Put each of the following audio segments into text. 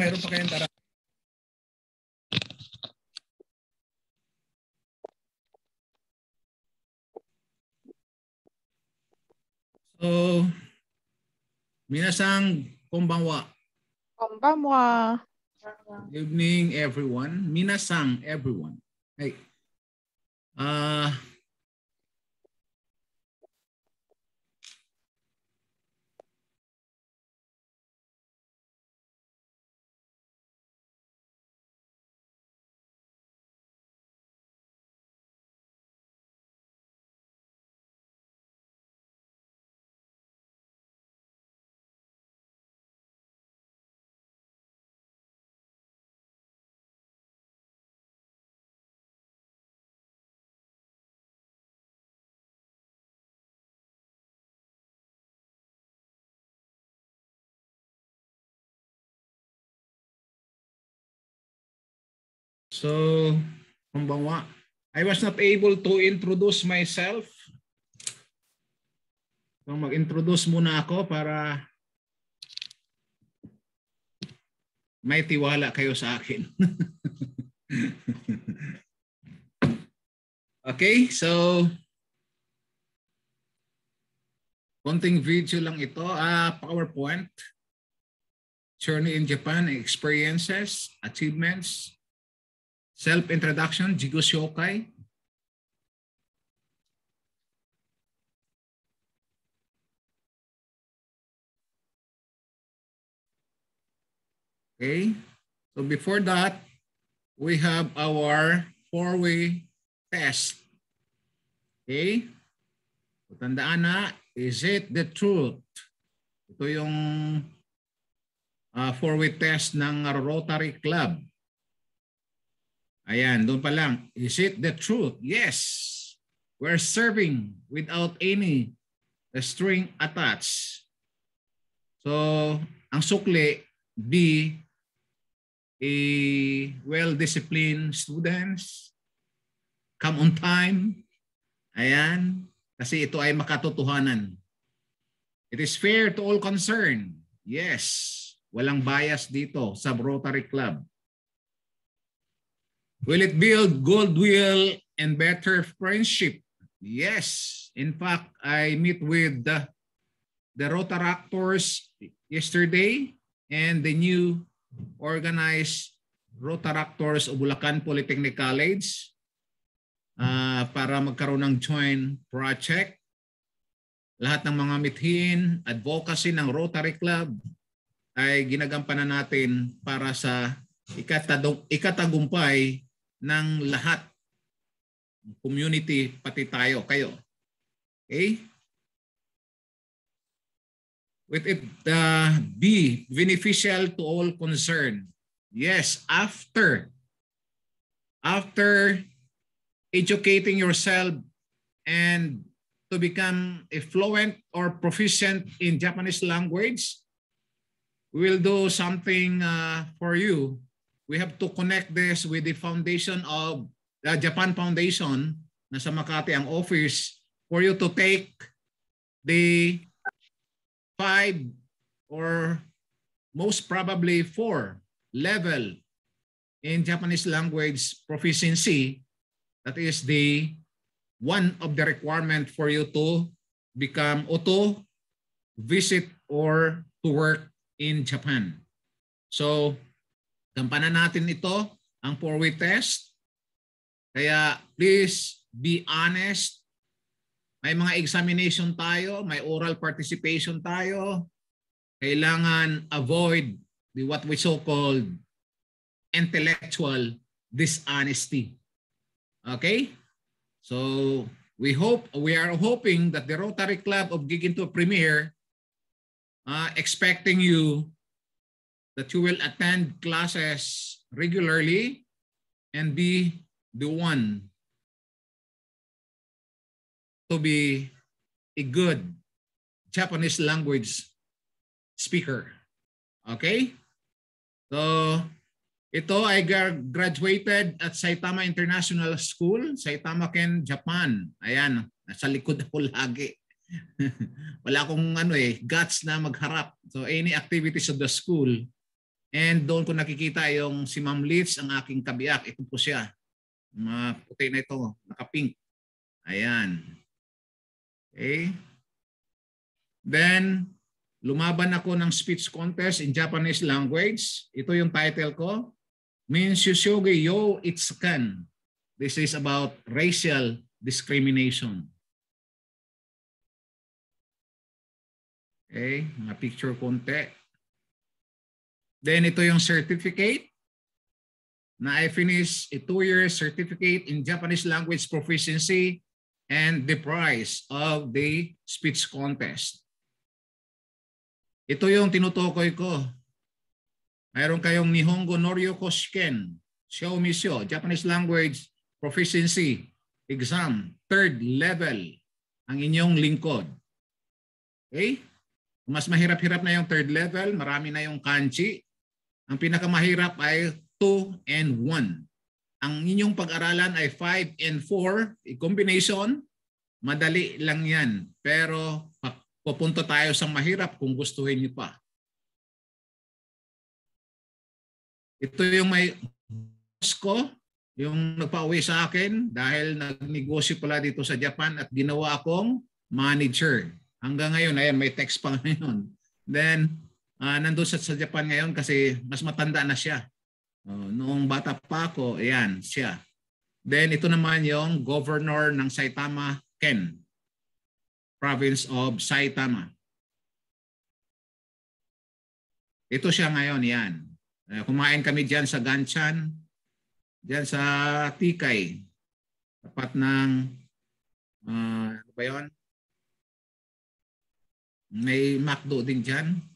Meron pa kayong tara. So, minasang konbanwa. Konbanwa. Good evening everyone. Minasang everyone. Hey. Uh, So, kumbawa. I was not able to introduce myself. So, mag-introduce muna ako para may tiwala kayo sa akin. okay, so konting video lang ito, ah, PowerPoint, Journey in Japan, Experiences, Achievements, Self-introduction, Jigo Shokai. Okay, so before that, we have our four-way test. Okay, so tandaan na, is it the truth? Ito yung uh, four-way test ng Rotary Club. Ayan, doon pa lang. Is it the truth? Yes. We're serving without any string attached. So, ang sukli, be a well-disciplined students, come on time, ayan, kasi ito ay makatotohanan. It is fair to all concerned. Yes, walang bias dito sa Rotary Club. Will it build goodwill and better friendship? Yes. In fact, I meet with the, the Rotaractors yesterday and the new organized Rotaractors of Bulacan Polytechnic College uh, para magkaroon ng joint project. Lahat ng mga mithin, advocacy ng Rotary Club ay ginagampanan natin para sa ikatagumpay ng lahat. Community, pati tayo, kayo. Okay? With it uh, be beneficial to all concerned. Yes, after. After educating yourself and to become a fluent or proficient in Japanese language, we will do something uh, for you we have to connect this with the foundation of the Japan Foundation na sa Makati ang office for you to take the five or most probably four level in Japanese language proficiency that is the one of the requirement for you to become or visit or to work in Japan. So Gampanan natin ito, ang four-way test. Kaya please be honest. May mga examination tayo, may oral participation tayo. Kailangan avoid the what we so-called intellectual dishonesty. Okay? So we hope we are hoping that the Rotary Club of Giginto Premier uh, expecting you that you will attend classes regularly and be the one to be a good Japanese language speaker. Okay? So, ito ay graduated at Saitama International School, Saitama Ken, Japan. Ayan, nasa likod ako lagi. Wala akong ano eh, guts na magharap. So any activities of the school, And doon ko nakikita yung si Ma'am Leaves, ang aking kabiak. Ito po siya. Maputi na ito, naka-pink. Ayan. Okay. Then, lumaban ako ng speech contest in Japanese language. Ito yung title ko. Minshusuge Yo Itsukan. This is about racial discrimination. Okay, mga picture konti. Then ito yung certificate na I finish a two-year certificate in Japanese language proficiency and the prize of the speech contest. Ito yung tinutukoy ko. Mayroon kayong Nihongo Norio Koshiken, Shiomisyo, Japanese language proficiency exam, third level, ang inyong lingkod. Okay? Mas mahirap-hirap na yung third level, marami na yung kanji, ang pinakamahirap ay 2 and 1. Ang inyong pag-aralan ay 5 and 4, combination. Madali lang yan. Pero pupunta tayo sa mahirap kung gustuhin niyo pa. Ito yung may boss ko, yung nagpa-uwi sa akin dahil nagnegosyo pala dito sa Japan at ginawa akong manager. Hanggang ngayon, ayan, may text pa ngayon. Then, uh, ah, nandoon siya sa Japan ngayon kasi mas matanda na siya. Uh, noong bata pa ako, ayan, siya. Then ito naman yung governor ng Saitama Ken, province of Saitama. Ito siya ngayon, yan. Uh, eh, kumain kami diyan sa Ganchan, diyan sa Tikay, tapat ng uh, ano ba yun? May McDo din diyan.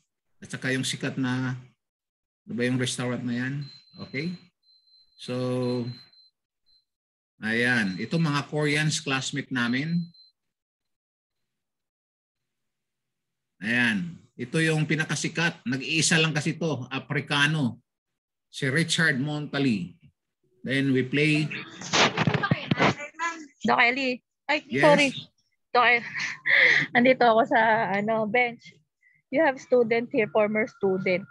At saka yung sikat na, di ano ba yung restaurant na yan? Okay? So, ayan. Ito mga Koreans classmate namin. Ayan. Ito yung pinakasikat. Nag-iisa lang kasi to, Africano. Si Richard Montali. Then we play... Doc Ellie. Ay, yes. sorry. Doc Ellie. Nandito ako sa ano bench. You have student here, former student.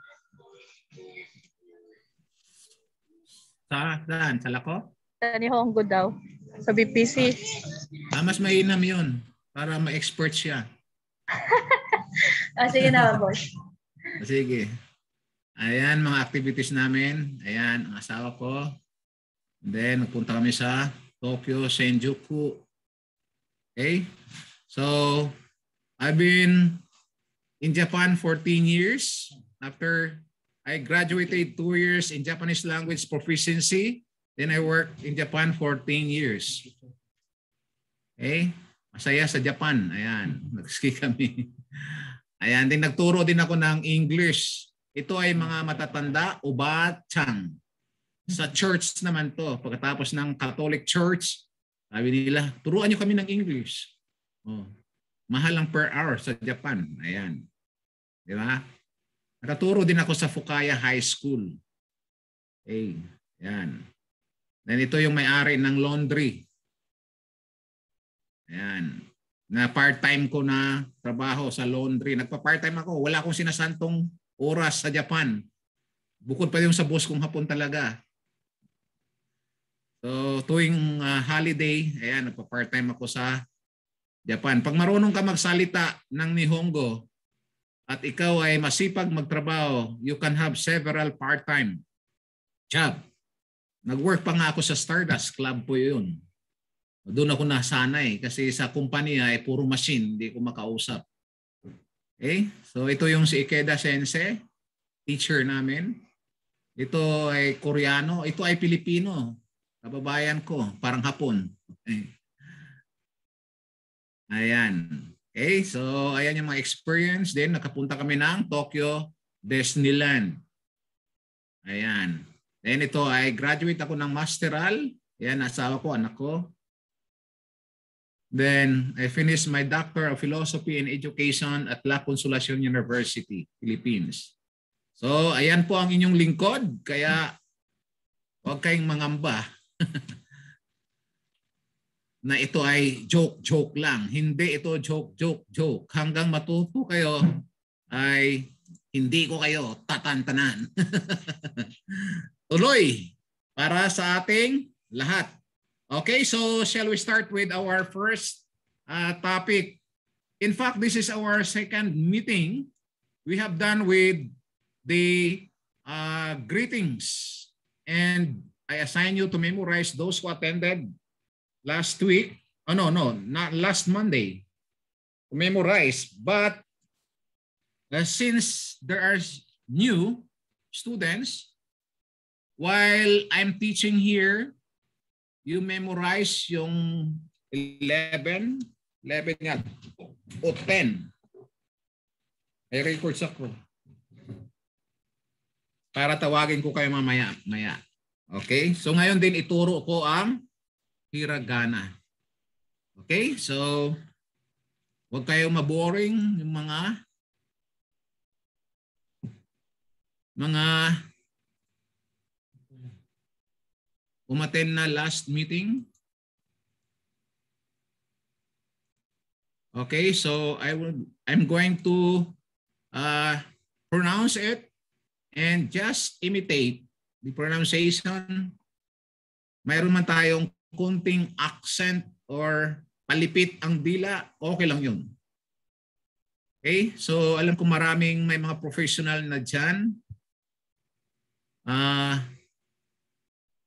Sa saan? Sa Lako? Sa ni Hongo daw. Sa BPC. Ah, mas mainam yun. Para ma-expert siya. ah, sige na, boss. Ah, sige. Ayan, mga activities namin. Ayan, ang asawa ko. And then, nagpunta kami sa Tokyo, Senjuku. Okay? So, I've been in Japan 14 years. After I graduated two years in Japanese language proficiency, then I worked in Japan 14 years. Okay? Masaya sa Japan. Ayan, Nag-ski kami. Ayan, din nagturo din ako ng English. Ito ay mga matatanda o batang. Sa church naman to, pagkatapos ng Catholic Church, sabi nila, turuan nyo kami ng English. Oh, mahal ang per hour sa Japan. Ayan. Di ba? Nakaturo din ako sa Fukaya High School. Okay. Eh, yan. Then ito yung may-ari ng laundry. Yan. Na part-time ko na trabaho sa laundry. Nagpa-part-time ako. Wala akong sinasantong oras sa Japan. Bukod pa yung sa boss kong hapon talaga. So tuwing uh, holiday, ayan, nagpa-part-time ako sa Japan. Pag marunong ka magsalita ng Nihongo, at ikaw ay masipag magtrabaho, you can have several part-time job. Nag-work pa nga ako sa Stardust Club po yun. Doon ako nasanay kasi sa kumpanya ay puro machine, hindi ko makausap. Okay? So ito yung si Ikeda Sensei, teacher namin. Ito ay Koreano, ito ay Pilipino. Kababayan ko, parang hapon. Okay. Ayan. Okay, so ayan yung mga experience. Then nakapunta kami ng Tokyo Disneyland. Ayan. Then ito I graduate ako ng masteral. Ayan, asawa ko, anak ko. Then I finished my Doctor of Philosophy in Education at La Consolacion University, Philippines. So ayan po ang inyong lingkod. Kaya huwag kayong mangamba. na ito ay joke-joke lang. Hindi ito joke-joke-joke. Hanggang matuto kayo ay hindi ko kayo tatantanan. Tuloy para sa ating lahat. Okay, so shall we start with our first uh, topic? In fact, this is our second meeting we have done with the uh, greetings. And I assign you to memorize those who attended last week, oh no, no, not last Monday, memorize. But uh, since there are new students, while I'm teaching here, you memorize yung 11, 11 nga, o 10. May records ako. Para tawagin ko kayo mamaya. Maya. Okay? So ngayon din ituro ko ang hiragana. Okay? So, huwag kayong maboring yung mga mga umaten na last meeting. Okay, so I will I'm going to uh, pronounce it and just imitate the pronunciation. Mayroon man tayong kunting accent or palipit ang dila, okay lang yun. Okay? So alam ko maraming may mga professional na dyan. Uh,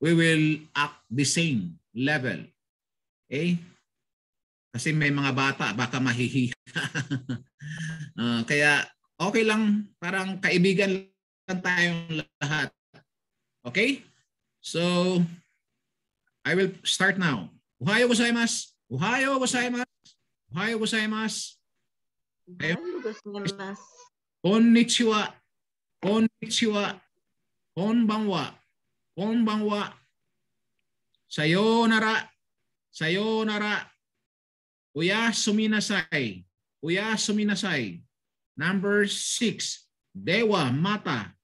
we will act the same level. Okay? Kasi may mga bata, baka mahihiya. uh, ah, kaya okay lang, parang kaibigan lang tayong lahat. Okay? So, I will start now. Ohio gozaimasu. Ohio gozaimasu. Ohio gozaimasu. Ohio gozaimasu. Konnichiwa. Konnichiwa. Konbanwa. Konbanwa. Sayonara. Sayonara. Uya suminasai. Uya suminasai. Number six. Dewa mata.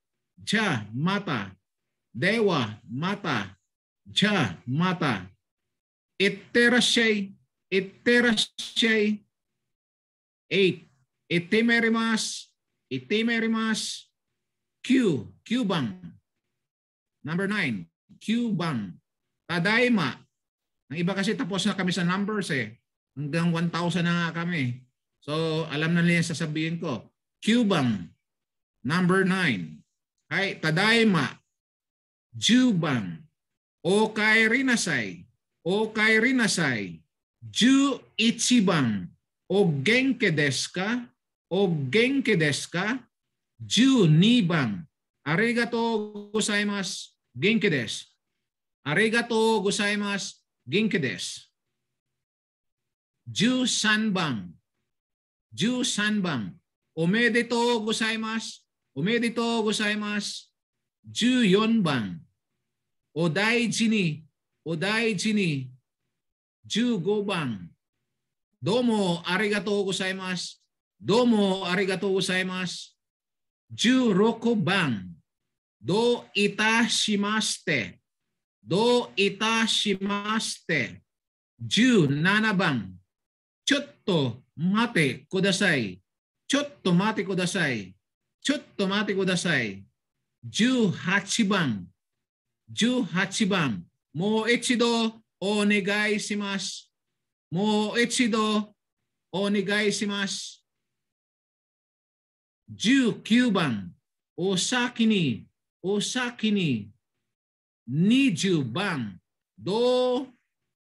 Ja mata. Dewa mata cha mata, itterashay, itterashay, eight, itimerimas, itimerimas, Q, Cuban. Number nine, Cuban. Tadaima. Ang iba kasi tapos na kami sa numbers eh. Hanggang 1,000 na nga kami. So alam na nila sasabihin ko. Cuban. Number nine. Ay, tadaima. Juban. お帰りなさい。お帰りなさい。11番。お元気ですかお元気ですか ?12 番。ありがとうございます。元気です。ありがとうございます。元気です。13番。13番。おめでとうございます。おめでとうございます。14番。お大事に、お大事に。15番。どうもありがとうございます。どうもありがとうございます。16番。どういたしまして。どういたしまして。17番。ちょっと待ってください。ちょっと待ってください。ちょっと待ってください。18番。18番、もう一度お願いします。もう一度お願いします。19番、お先に、お先に。20番、どう、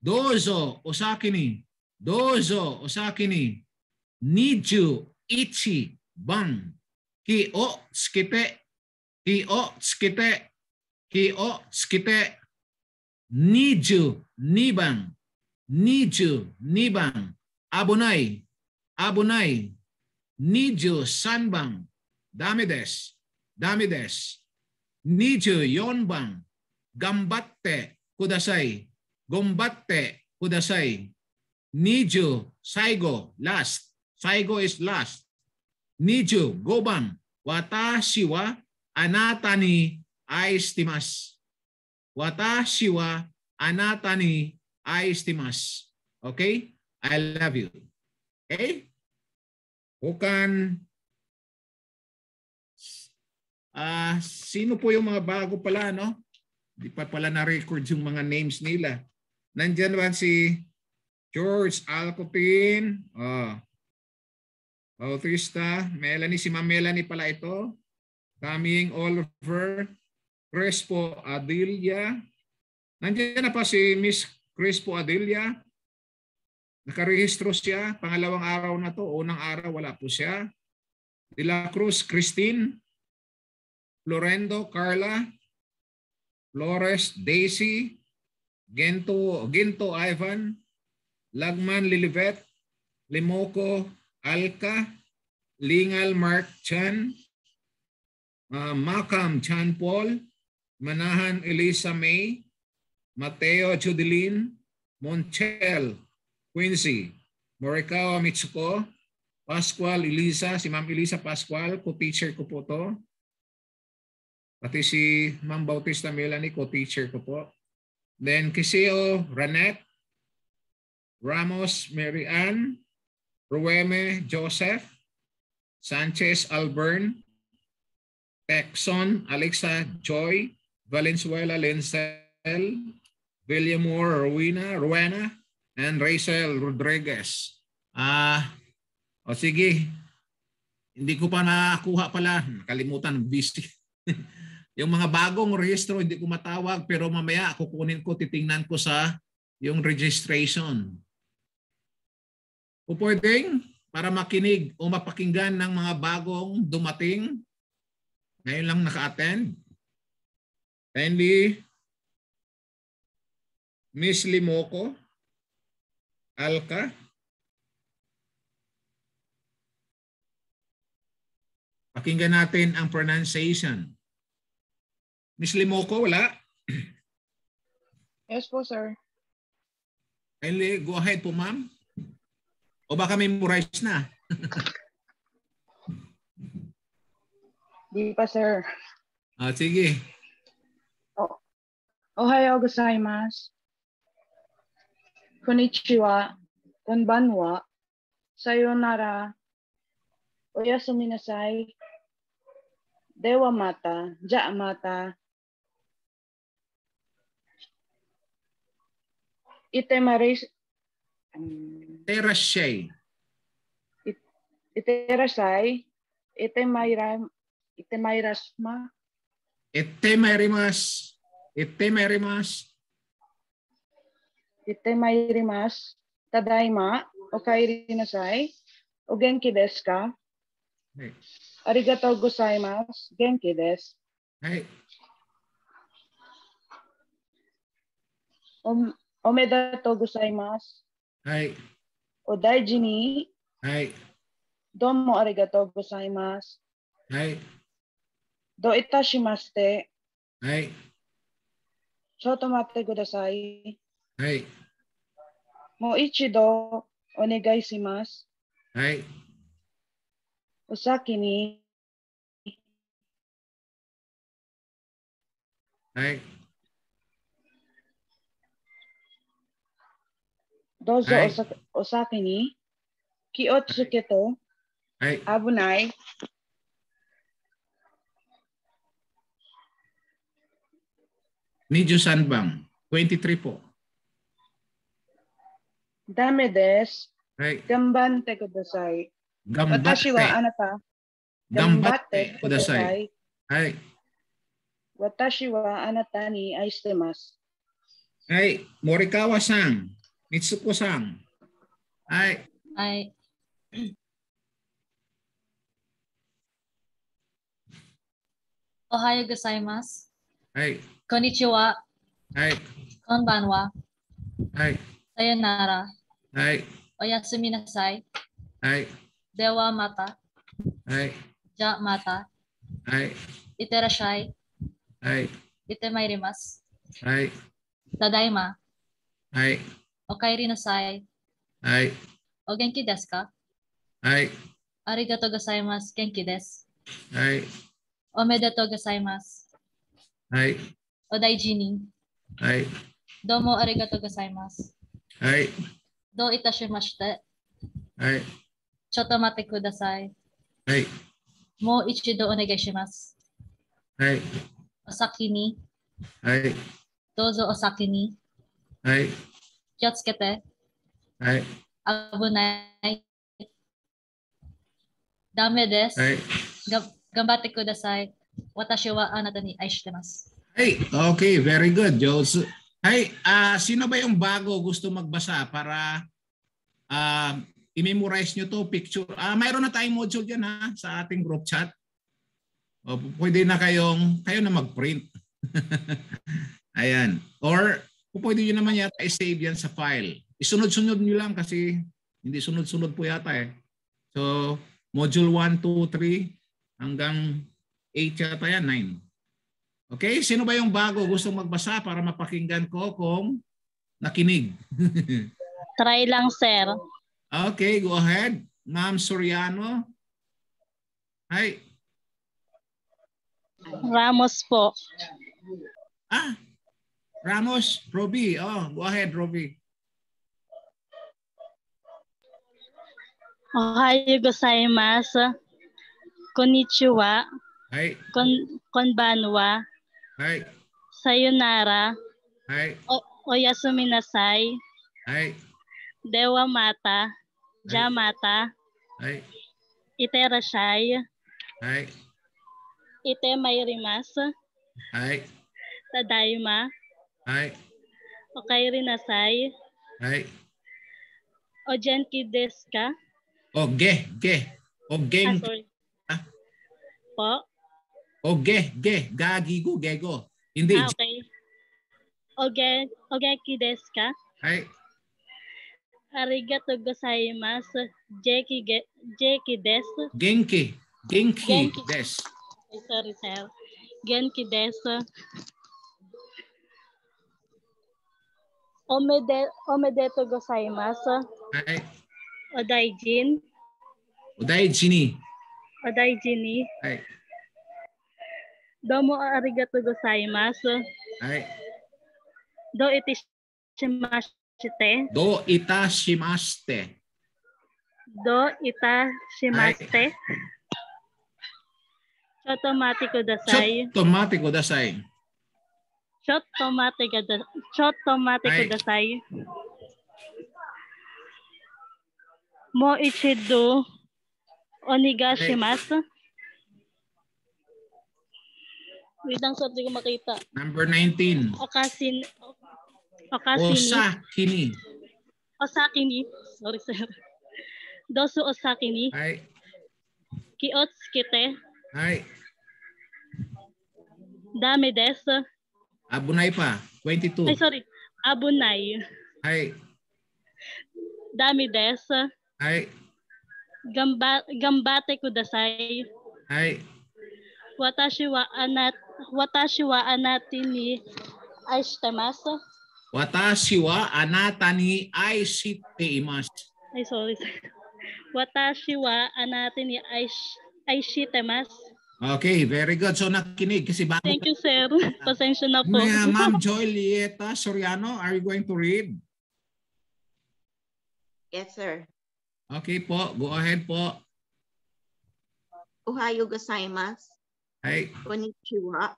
どうぞお先に、どうぞお先に。21番、気をつけて、気をつけて。Kio skite niju nibang niju nibang abunay abunay niju sanbang damides damides niju yonbang gambatte kudasay gombatte kudasay niju saigo last saigo is last niju gobang watashi wa anata ni anata ni Okay? I love you. Okay? Bukan Ah, uh, sino po yung mga bago pala, no? Hindi pa pala na-record yung mga names nila. Nandiyan ba si George Alcopin? Oh. Ah. Bautista, Melanie, si Ma'am Melanie pala ito. Kaming Oliver, Crespo Adelia. Nandiyan na pa si Miss Crespo Adelia. Nakarehistro siya. Pangalawang araw na to. Unang araw wala po siya. De La Cruz Christine. Florendo Carla. Flores Daisy. Gento, Ginto Ivan. Lagman Lilivet. Limoco Alka. Lingal Mark Chan. Uh, Makam Chan Paul. Manahan Elisa May, Mateo Judilin, Monchel Quincy, Morikawa Mitsuko, Pascual Elisa, si Ma'am Elisa Pascual, co-teacher ko po to. Pati si Ma'am Bautista Melanie, co-teacher ko po. Then Kiseo Ranet, Ramos Mary Ann, Rueme Joseph, Sanchez Alburn, Texon Alexa Joy, Valenzuela Lencel, Villamor Rowena, Ruena, and Rachel Rodriguez. Ah, uh, o sige. Hindi ko pa nakuha pala. Nakalimutan, busy. yung mga bagong rehistro, hindi ko matawag. Pero mamaya, kukunin ko, titingnan ko sa yung registration. O pwedeng para makinig o mapakinggan ng mga bagong dumating. Ngayon lang naka-attend. Kindly, Miss Limoco, Alka, Pakinggan natin ang pronunciation. Miss Limoco, wala? Yes po, sir. Kindly, go ahead po, ma'am. O baka memorize na. Di pa, sir. Ah, sige. おはようございます。こんにちは。こんばんは。さようなら。おやすみなさい。ではまた。じゃあまた。いてまれし。いてらっしゃい。いてらっしゃい。いてまいら、いてまいらしま。いてまいります。行ってまいります。行ってまいります。ただいま、お帰りなさい。お元気ですか、はい、ありがとうございます。元気です。はい。おおめでとうございます。はい。お大事に。はい。どうもありがとうございます。はい。どういたしまして。はい。ちょっと待ってください。はい。もう一度お願いします。はい。お先に。はい。どうぞお,、はい、お先に気をつけて。はい。危ない。Medyo Sanbang. 23 po. Dame des. Right. Gambante kudasai. Gambate. Watashi wa anata. Gambate kudasai. Right. Watashi wa anata ni aiste mas. Morikawa-san. Mitsuko-san. Right. Right. Ohayo gozaimasu. はい。こんにちは。はい。こんばんは。はい。さよなら。はい。おやすみなさい。はい。ではまた。はい。じゃあまた。はい。いってらっしゃい。はい。いってまいります。はい。ただいま。はい。おかえりなさい。はい。お元気ですかはい。ありがとうございます。元気です。はい。おめでとうございます。はい。お大事に。はい。どうもありがとうございます。はい。どういたしまして。はい。ちょっと待ってください。はい。もう一度お願いします。はい。お先に。はい。どうぞお先に。はい。気をつけて。はい。危ない。ダメです。はい。が頑張ってください。Watashi wa anata ni Hey, okay, very good, Jules. Hey, uh, sino ba yung bago gusto magbasa para uh, i-memorize nyo to picture? Uh, mayroon na tayong module dyan ha, sa ating group chat. O, pwede na kayong, kayo na mag-print. Ayan. Or pwede nyo naman yata i-save yan sa file. Isunod-sunod nyo lang kasi hindi sunod-sunod po yata eh. So, module 1, 2, 3 hanggang 8 yata yan, 9. Okay? Sino ba yung bago gusto magbasa para mapakinggan ko kung nakinig? Try lang, sir. Okay, go ahead. Ma'am Soriano. Hi. Ramos po. Ah, Ramos, Roby. Oh, go ahead, Roby. Ohayo gozaimasu. Konnichiwa. Hi. Kon konbanwa. Hi. Sayonara. Hi. O Oyasumi nasai. Hi. Dewa mata. Jamata. Hi. Iterashai. Hi. Ite mairimasu. Hi. Tadaima. Hi. Okairi nasai. Hi. Ojenki desu ka? O oh, ge, ge. O oh, ah, ah, Po. O oh, ge, ge, gagi ge go. Hindi. Ah, okay. Oge, oh, oh, ki desu ka? Hai. Arigato gozaimasu. Jeki, ge, jeki desu. Genki. Genki, Genki. desu. Sorry, sir. Genki desu. Omede, omedeto gozaimasu. Hai. Odaijin. Odaijini. Odaijini. Hai. どうもありがとうございます。はい。どういたしまして。どういたしまして。どういたしまして。はい、ちょっと待ってください。ちょっと待ってください。ちょっと待ってください。ちょっと待ってください。はい、もう一度お願いします。はい Wait lang, sorry ko makita. Number 19. Okasin. Okasini. Osakini. Osakini. Sorry, sir. Dosu Osakini. Kiots kite. Hi. Dame desu. Abunay pa. 22. Ay, sorry. Abunay. Hi. Dami desu. Ay. Gamba, gambate kudasai. Hi. Watashi wa anat watashi wa anata ni aishitemasu. Watashi wa anata ni aishitemasu. Ay, sorry. Watashi wa anata ni aishitemasu. Okay, very good. So nakinig kasi bago... Thank you, sir. Pasensya na po. Uh, Ma'am Joylieta Soriano, are you going to read? Yes, sir. Okay po. Go ahead po. Ohayo gozaimasu. はい。こんにちは。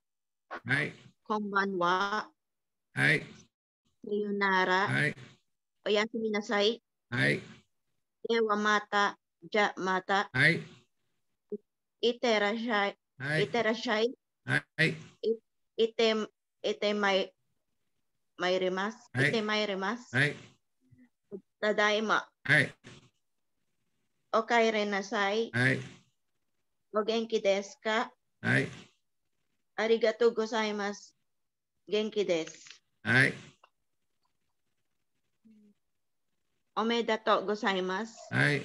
はい。こんばんは。はい。さよなら。はい。おやすみなさい。はい。ではまた。じゃまた。はい。いってらっしゃい。はい。いってらっしゃい。はい。いって、いってまい、まいります。はい。いってまいります。はい。ただいま。はい。おかえりなさい。はい。お元気ですかはい。ありがとうございます。元気です。はい。おめでとうございます。はい。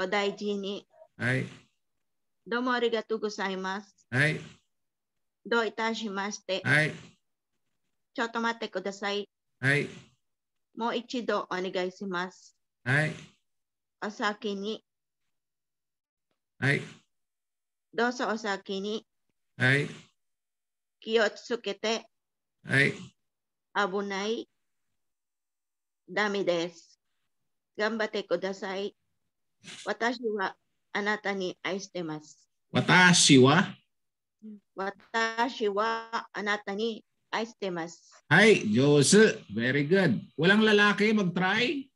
お大事に。はい。どうもありがとうございます。はい。どういたしまして。はい。ちょっと待ってください。はい。もう一度お願いします。はい。お先に。はい。どうぞお先に。はい。気をつけて。はい。危ない。ダメです。頑張ってください。私はあなたに愛してます。私は私はあなたに愛してます。はい、上手。Very good. Walang lalaki mag-try?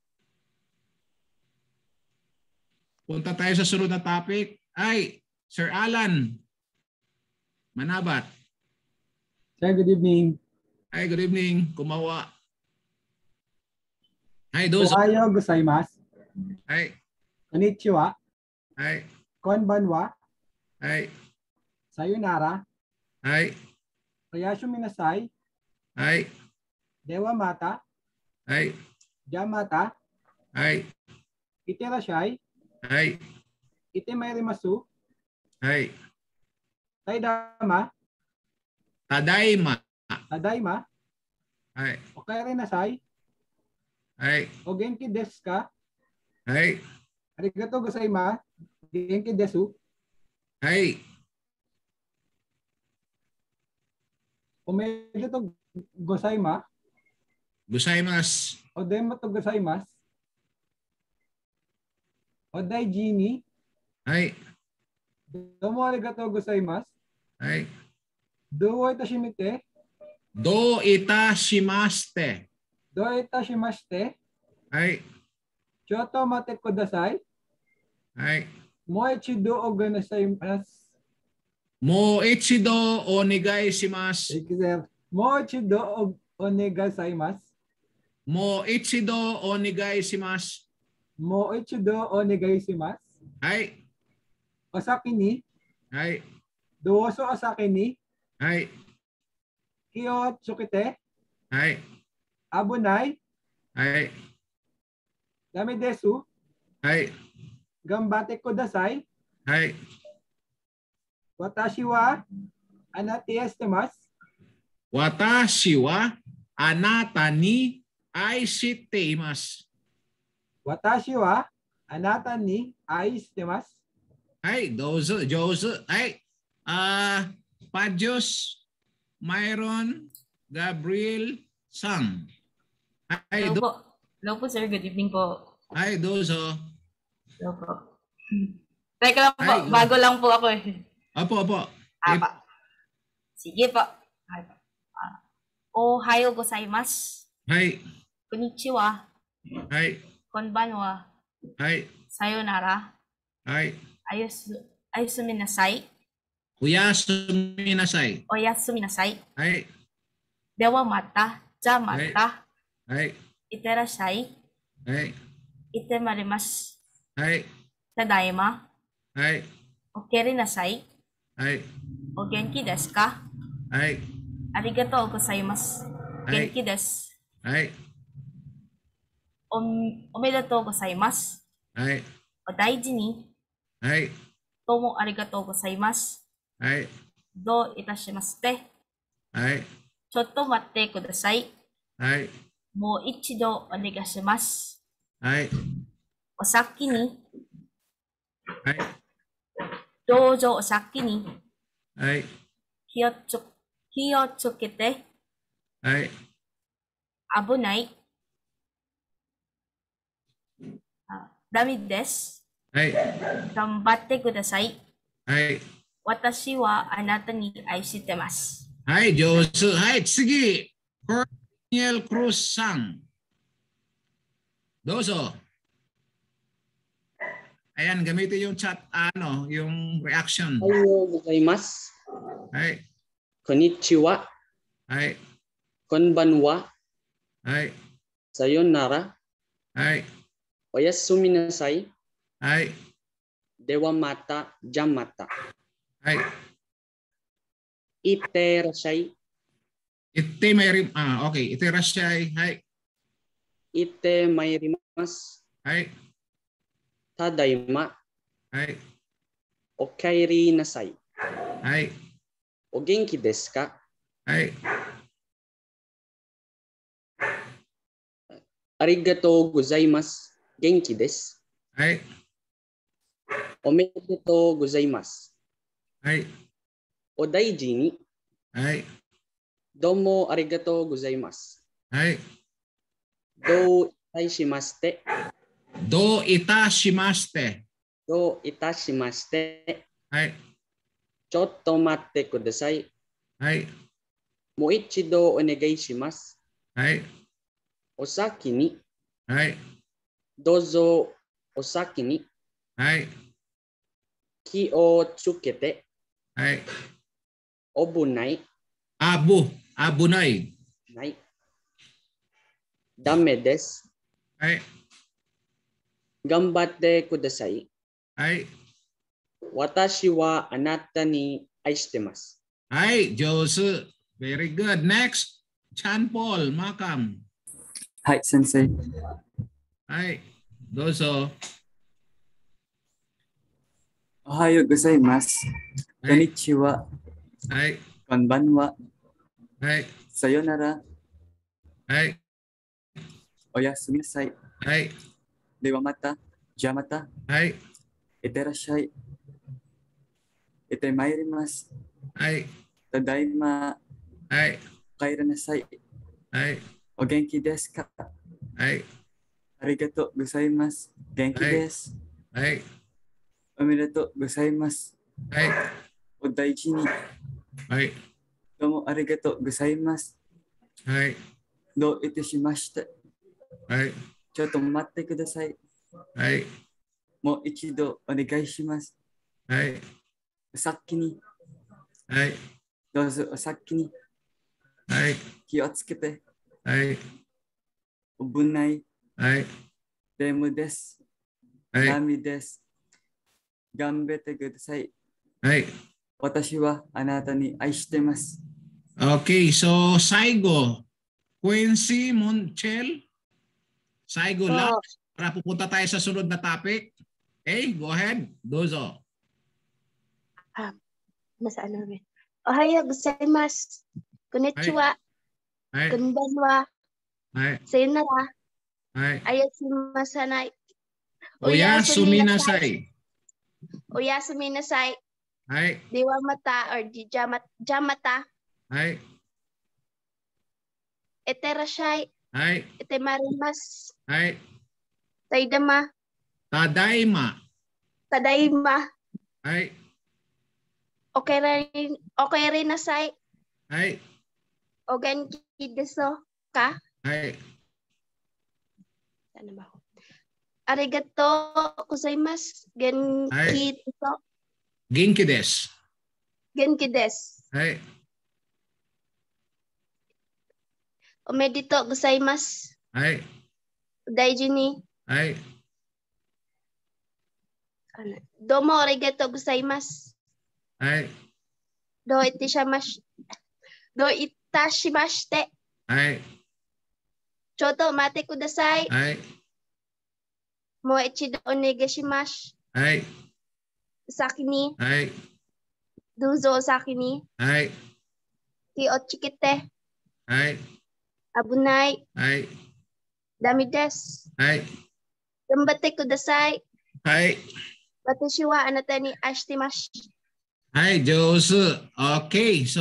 Punta tayo sa sunod na topic. Ay, Sir Alan Manabat. Sir, good evening. Hi, good evening. Kumawa. Hi, those. Ohayou gozaimasu. Hi. Konnichiwa. Hi. Konbanwa. Hi. Sayonara. Hi. Koyashu minasai. Hi. Dewa mata. Hi. Jamata. Hi. Iterashai. Hi. Itemairimasu. はい。ただいま、ただいま。ただいま、はい。おかえりなさい。はい。お元気ですかはい。ありがとうございます。元気です。はい。おめでとうございます。ございます。おでまとうございます。お大事に、はい。どうもありがとうございます。はい。どういたしまして。どういたしまして。どういたしまして。はい。ちょっと待ってください。はい。もう一度お願いします。もう一度お願いします。もう一度お願いします。もう一度お願いします。もう一度お願いします。はい。Osaki ni. Hai. Doso Osaki ni. Hai. Kiyo tsukite. Hai. Abunai. Hai. Dame Hai. Gambate kudasai. Hai. Watashi wa anati estimas. Watashi wa anata ni aishite imasu. Watashi wa anata ni aishite imasu ay, Dozo, Jozo, ay, ah, uh, Padjos, Myron, Gabriel, Sam. Ay, Hello do- po. Hello po, sir. Good evening po. Ay, Dozo. Hello po. Teka lang po, ay, bago lang po ako eh. Opo, opo. Apa. Ah, Sige po. Hi po. Uh, ah. Ohayou gozaimasu. Hi. Konnichiwa. Hi. Konbanwa. Hi. Sayonara. Hi. あやす、あゆすみなさい。おやすみなさい。おやすみなさい。はい。ではまた。じゃあまた。はい。いってらっしゃい。はい。いってまいります。はい。ただいま。はい。おけりなさい。はい。お元気ですかはい。ありがとうございます。元気です。はい。おおめでとうございます。はい。お大事に。はい。どうもありがとうございます。はい。どういたしまして。はい。ちょっと待ってください。はい。もう一度お願いします。はい。お先に。はい。どうぞお先に。はい。気をつ気をつけて。はい。危ない。あダメです。はい。頑張ってください。はい。私はあなたに愛してます。はい、上手。はい、次。コニエル・クロスさん。どうぞ。Ayan, gamitin yung chat, ano, yung reaction. Hello, gozaimasu. Hai. Konnichiwa. Hai. Konbanwa. Hai. Sayonara. Hai. Oyasumi nasai. はい。ではまた、じゃまた。はい。いってらっしゃい。いってまいり、あ、ケー。いってらっしゃい。はい。いってまいります。はい。ただいま。はい。おかえりなさい。はい。お元気ですかはい。ありがとうございます。元気です。はい。おめでとうございます。はい。お大事に。はい。どうもありがとうございます。はい。どういたしまして。どういたしまして。どういたしまして。はい。ちょっと待ってください。はい。もう一度お願いします。はい。お先に。はい。どうぞお先に。はい。気をつけて。はい。危ない。あぶ、危ない。ない。ダメです。はい。頑張ってください。はい。私はあなたに愛してます。はい、上手。Very good. Next, Chan Paul, m はい、先生。はい、どうぞ。おはようございます。こんにちは。はい。こんばんは。はい。さよなら。はい。おやすみなさい。はい。ではまた。じゃあまた。はい。いってらっしゃい。いってまいります。はい。ただいま。はい。帰らなさい。はい。お元気ですかはい。ありがとうございます。元気です。はい、はいおめでとうございます。はい。お大事に。はい。どうもありがとうございます。はい。どういたしまして。はい。ちょっと待ってください。はい。もう一度お願いします。はい。先に。はい。どうぞお先に。はい。気をつけて。はい。危ない。はい。デムです。はい。波です。頑張ってください。はい。私はあなたに愛してます。Okay, so Saigo, Quincy Monchel, Saigo ah. so, Para pupunta tayo sa sunod na topic. Okay, go ahead. Dozo. Ah, nasa ano rin. Ohayo gozaimasu. Konnichiwa. Hai. Konbanwa. Hai. Sayonara. Hai. Ayatsimasanai. Oya suminasai. Oyasumi nasai. Diwa Mata or Dijamata. Jamata. Aye. Eterashai. Aye. Etemarimas. Aye. Taidama. Tadaima. Tadaima. Aye. Okay rin, okay rin nasai. Aye. Ogan kideso ka. Aye. Sana ba ako? ありがとうございます。元気と、はい、元気です。元気です。はい。おめでとうございます。はい。大事に。はい。どうもありがとうございます。はい。どういたしまし、どういたしまして。はい。ちょっと待ってください。はい。Sakini. sakini. Ki o chikite. Abunai. もう一度お願いします。はい。先に。はい。どうぞ先に。はい。気をつけて。はい。危ない。はい。ダメです。はい。頑張ってください。はい。私はあなたに愛してます。はい、Jose. Okay, so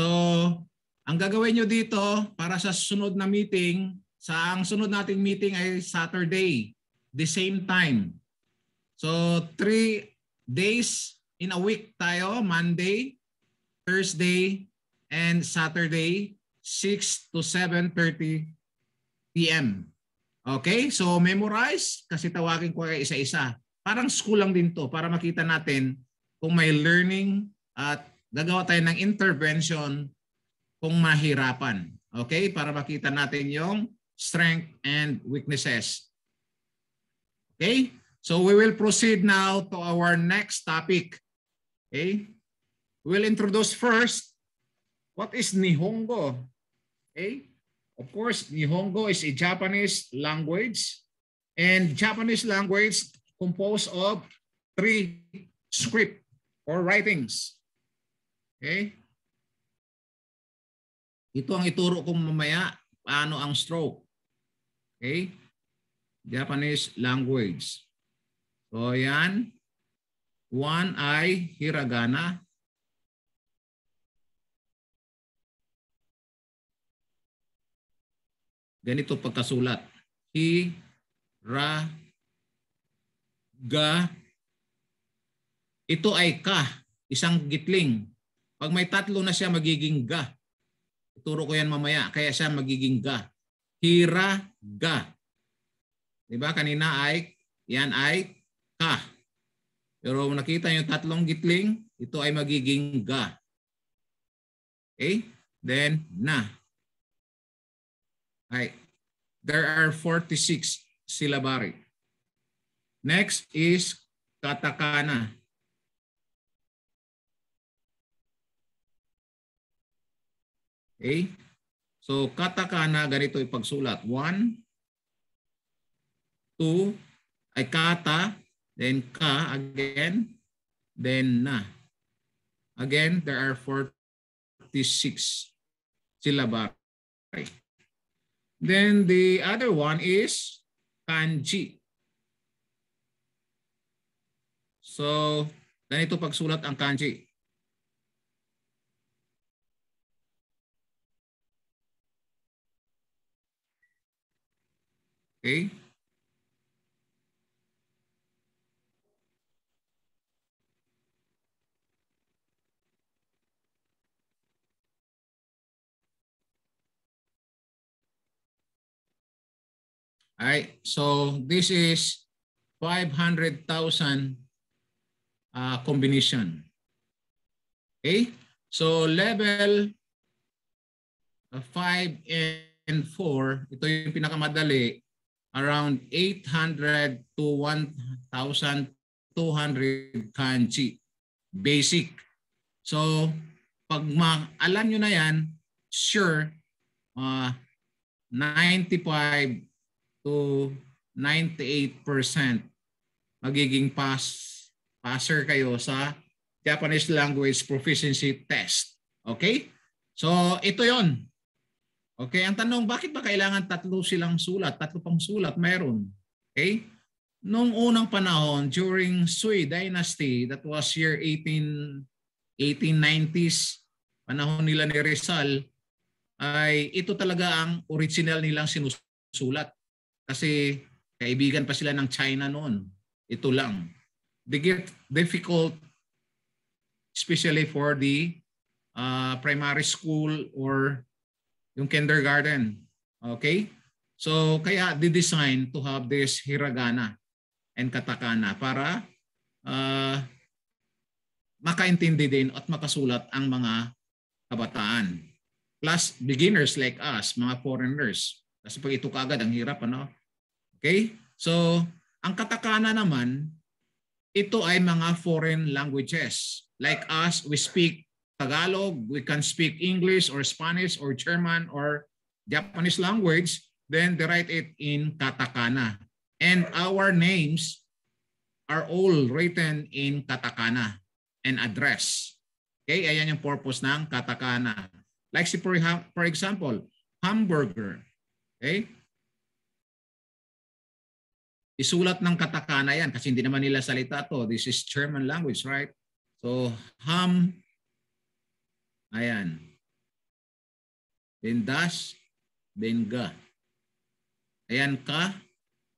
ang gagawin nyo dito para sa sunod na meeting, sa ang sunod nating meeting ay Saturday the same time. So three days in a week tayo, Monday, Thursday, and Saturday, 6 to 7.30 p.m. Okay? So memorize kasi tawagin ko kayo isa-isa. Parang school lang din to para makita natin kung may learning at gagawa tayo ng intervention kung mahirapan. Okay? Para makita natin yung strength and weaknesses. Okay? So we will proceed now to our next topic. Okay? We'll introduce first what is Nihongo. Okay? Of course, Nihongo is a Japanese language and Japanese language composed of three script or writings. Okay? Ito ang ituro kong mamaya paano ang stroke. Okay? Japanese language. So yan. One ay hiragana. Ganito pagkasulat. Hi, ra, ga. Ito ay ka, isang gitling. Pag may tatlo na siya, magiging ga. Ituro ko yan mamaya, kaya siya magiging ga. Hira, ga. Di ba? Kanina ay, yan ay ka. Pero nakita yung tatlong gitling, ito ay magiging ga. Okay? Then, na. Ay, there are 46 syllabary. Next is katakana. Okay? So, katakana, ganito ipagsulat. 1, tu, ay kata, then ka again, then na. Again, there are 46 syllabi. Then the other one is kanji. So, ganito pagsulat ang kanji. Okay? All so this is 500,000 uh, combination. Okay, so level 5 uh, and 4, ito yung pinakamadali, around 800 to 1,200 kanji. Basic. So, pag ma alam nyo na yan, sure, uh, 95 to 98% magiging pass passer kayo sa Japanese language proficiency test. Okay? So ito 'yon. Okay, ang tanong bakit ba kailangan tatlo silang sulat? Tatlo pang sulat meron. Okay? Noong unang panahon during Sui dynasty that was year 18 1890s panahon nila ni Rizal ay ito talaga ang original nilang sinusulat. Kasi kaibigan pa sila ng China noon. Ito lang. They get difficult especially for the uh, primary school or yung kindergarten. Okay? So kaya they design to have this hiragana and katakana para uh, makaintindi din at makasulat ang mga kabataan. Plus beginners like us, mga foreigners. Kasi pag ito kagad, ang hirap ano? Okay? So, ang katakana naman, ito ay mga foreign languages. Like us, we speak Tagalog, we can speak English or Spanish or German or Japanese language, then they write it in katakana. And our names are all written in katakana and address. Okay, ayan yung purpose ng katakana. Like si for, for example, hamburger. Okay? isulat ng katakana yan kasi hindi naman nila salita to. This is German language, right? So, ham, ayan. Then dash, then ga. Ayan ka,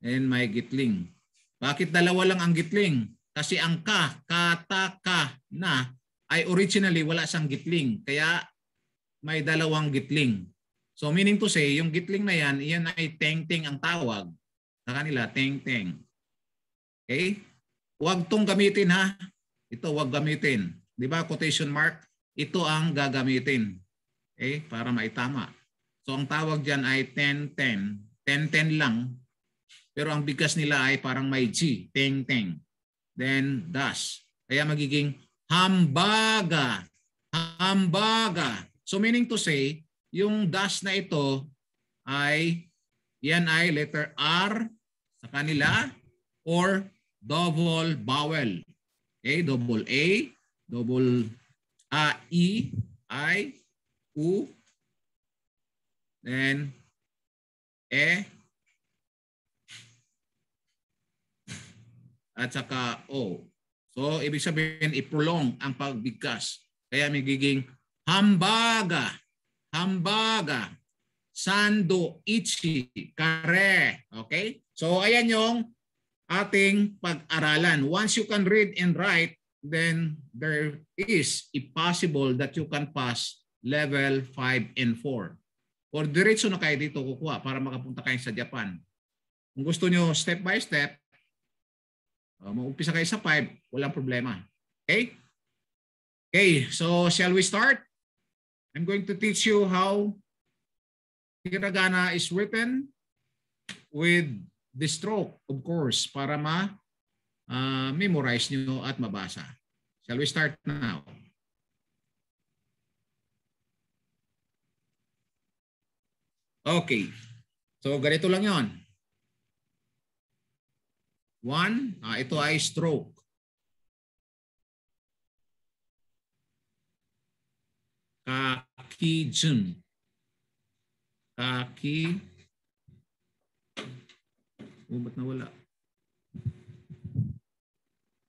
and may gitling. Bakit dalawa lang ang gitling? Kasi ang ka, kata ka na ay originally wala siyang gitling. Kaya may dalawang gitling. So meaning to say, yung gitling na yan, yan ay tengting ang tawag sa kanila, teng-teng. Okay? Huwag tong gamitin ha. Ito huwag gamitin. Di ba? Quotation mark. Ito ang gagamitin. Okay? Para maitama. So ang tawag diyan ay 10-10. 10-10 lang. Pero ang bigkas nila ay parang may G. Teng-teng. Then dash. Kaya magiging hambaga. Hambaga. So meaning to say, yung dash na ito ay yan ay letter R sa kanila or double vowel. Okay, double A, double A, ah, E, I, U, then E, at saka O. So, ibig sabihin, iprolong ang pagbigkas. Kaya magiging hambaga, hambaga, Sando Ichi Kare. Okay? So ayan yung ating pag-aralan. Once you can read and write, then there is possible that you can pass level 5 and 4. Or diretso na kayo dito kukuha para makapunta kayo sa Japan. Kung gusto nyo step by step, uh, mag kayo sa 5, walang problema. Okay? Okay, so shall we start? I'm going to teach you how hiragana is written with the stroke, of course, para ma-memorize ah, uh, nyo at mabasa. Shall we start now? Okay. So ganito lang yon. One, ah, ito ay stroke. Kakijun. Aki. key. Oh, ba't nawala?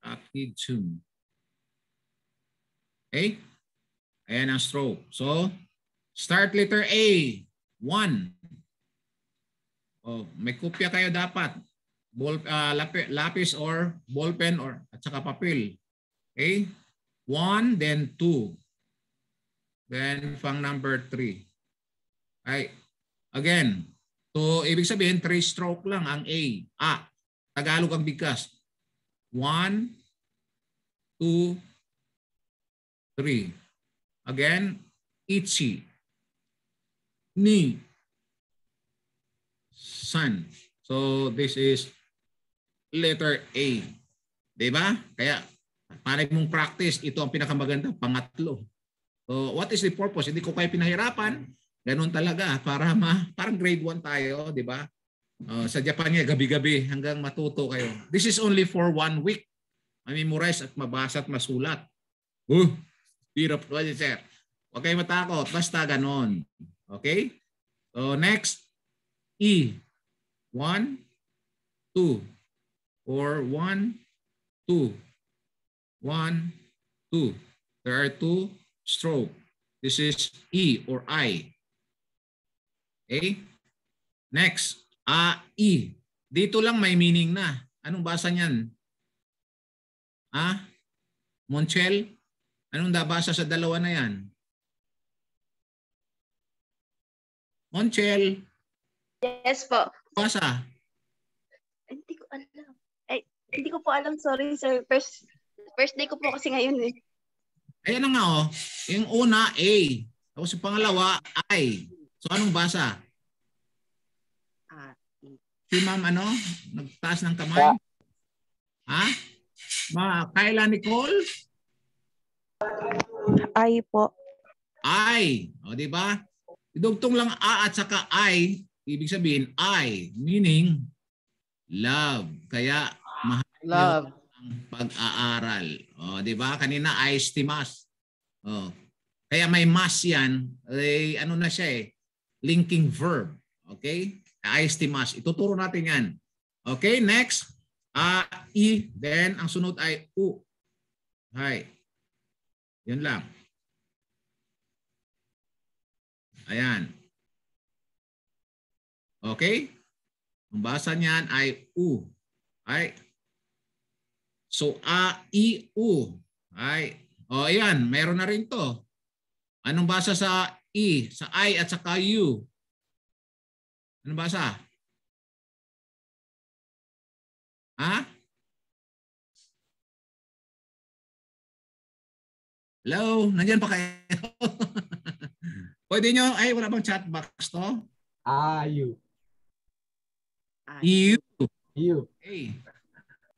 Aki tune. Okay? Ayan ang stroke. So, start letter A. 1. Oh, may kopya kayo dapat. Ball, uh, lapis or ballpen or at saka papel. Okay? 1, then 2. Then pang number 3. Ay, Again, so ibig sabihin, three stroke lang ang A. A. Tagalog ang bigkas. One, two, three. Again, itchy. Ni. Sun. So this is letter A. Diba? Kaya panay mong practice, ito ang pinakamaganda, pangatlo. So what is the purpose? Hindi ko kayo pinahirapan. Ganun talaga ah, para ma parang grade 1 tayo, 'di ba? Uh, sa Japan niya gabi-gabi hanggang matuto kayo. This is only for one week. Mamemorize at mabasa at masulat. Uh, hirap po eh, sir. Huwag kayong matakot. Basta ganon. Okay? So next, E. 1, 2. Or 1, 2. 1, 2. There are two stroke. This is E or I. Okay? Next, AI. E. Dito lang may meaning na. Anong basa niyan? Ha? Monchel? Anong nabasa sa dalawa na yan? Monchel? Yes po. Basa? Hindi ko alam. Ay, hindi ko po alam. Sorry sir. First, first day ko po kasi ngayon eh. Ayan na nga oh. Yung una, A. Tapos yung pangalawa, I. So anong basa? Ah, si ma'am ano? Nagtaas ng kamay? Ah. Ha? Ma, Kayla Nicole? Ay po. Ay. O di ba? Idugtong lang a at saka ay. Ibig sabihin I. Meaning love. Kaya mahal love. ang pag-aaral. O di ba? Kanina I stimas. O. Kaya may mas yan. Eh, ano na siya eh linking verb. Okay? IST must. Ituturo natin yan. Okay, next. Uh, e. Then, ang sunod ay U. Hi. Yan lang. Ayan. Okay? Ang basa niyan ay U. Ay. So, A, I, U. Ay. O, ayan. Meron na rin to. Anong basa sa E, sa I at saka U. Ano ba sa? Ha? Hello? Nandiyan pa kayo? Pwede nyo, ay wala bang chat box to? Ayu. Ah, Ayu. EU. EU.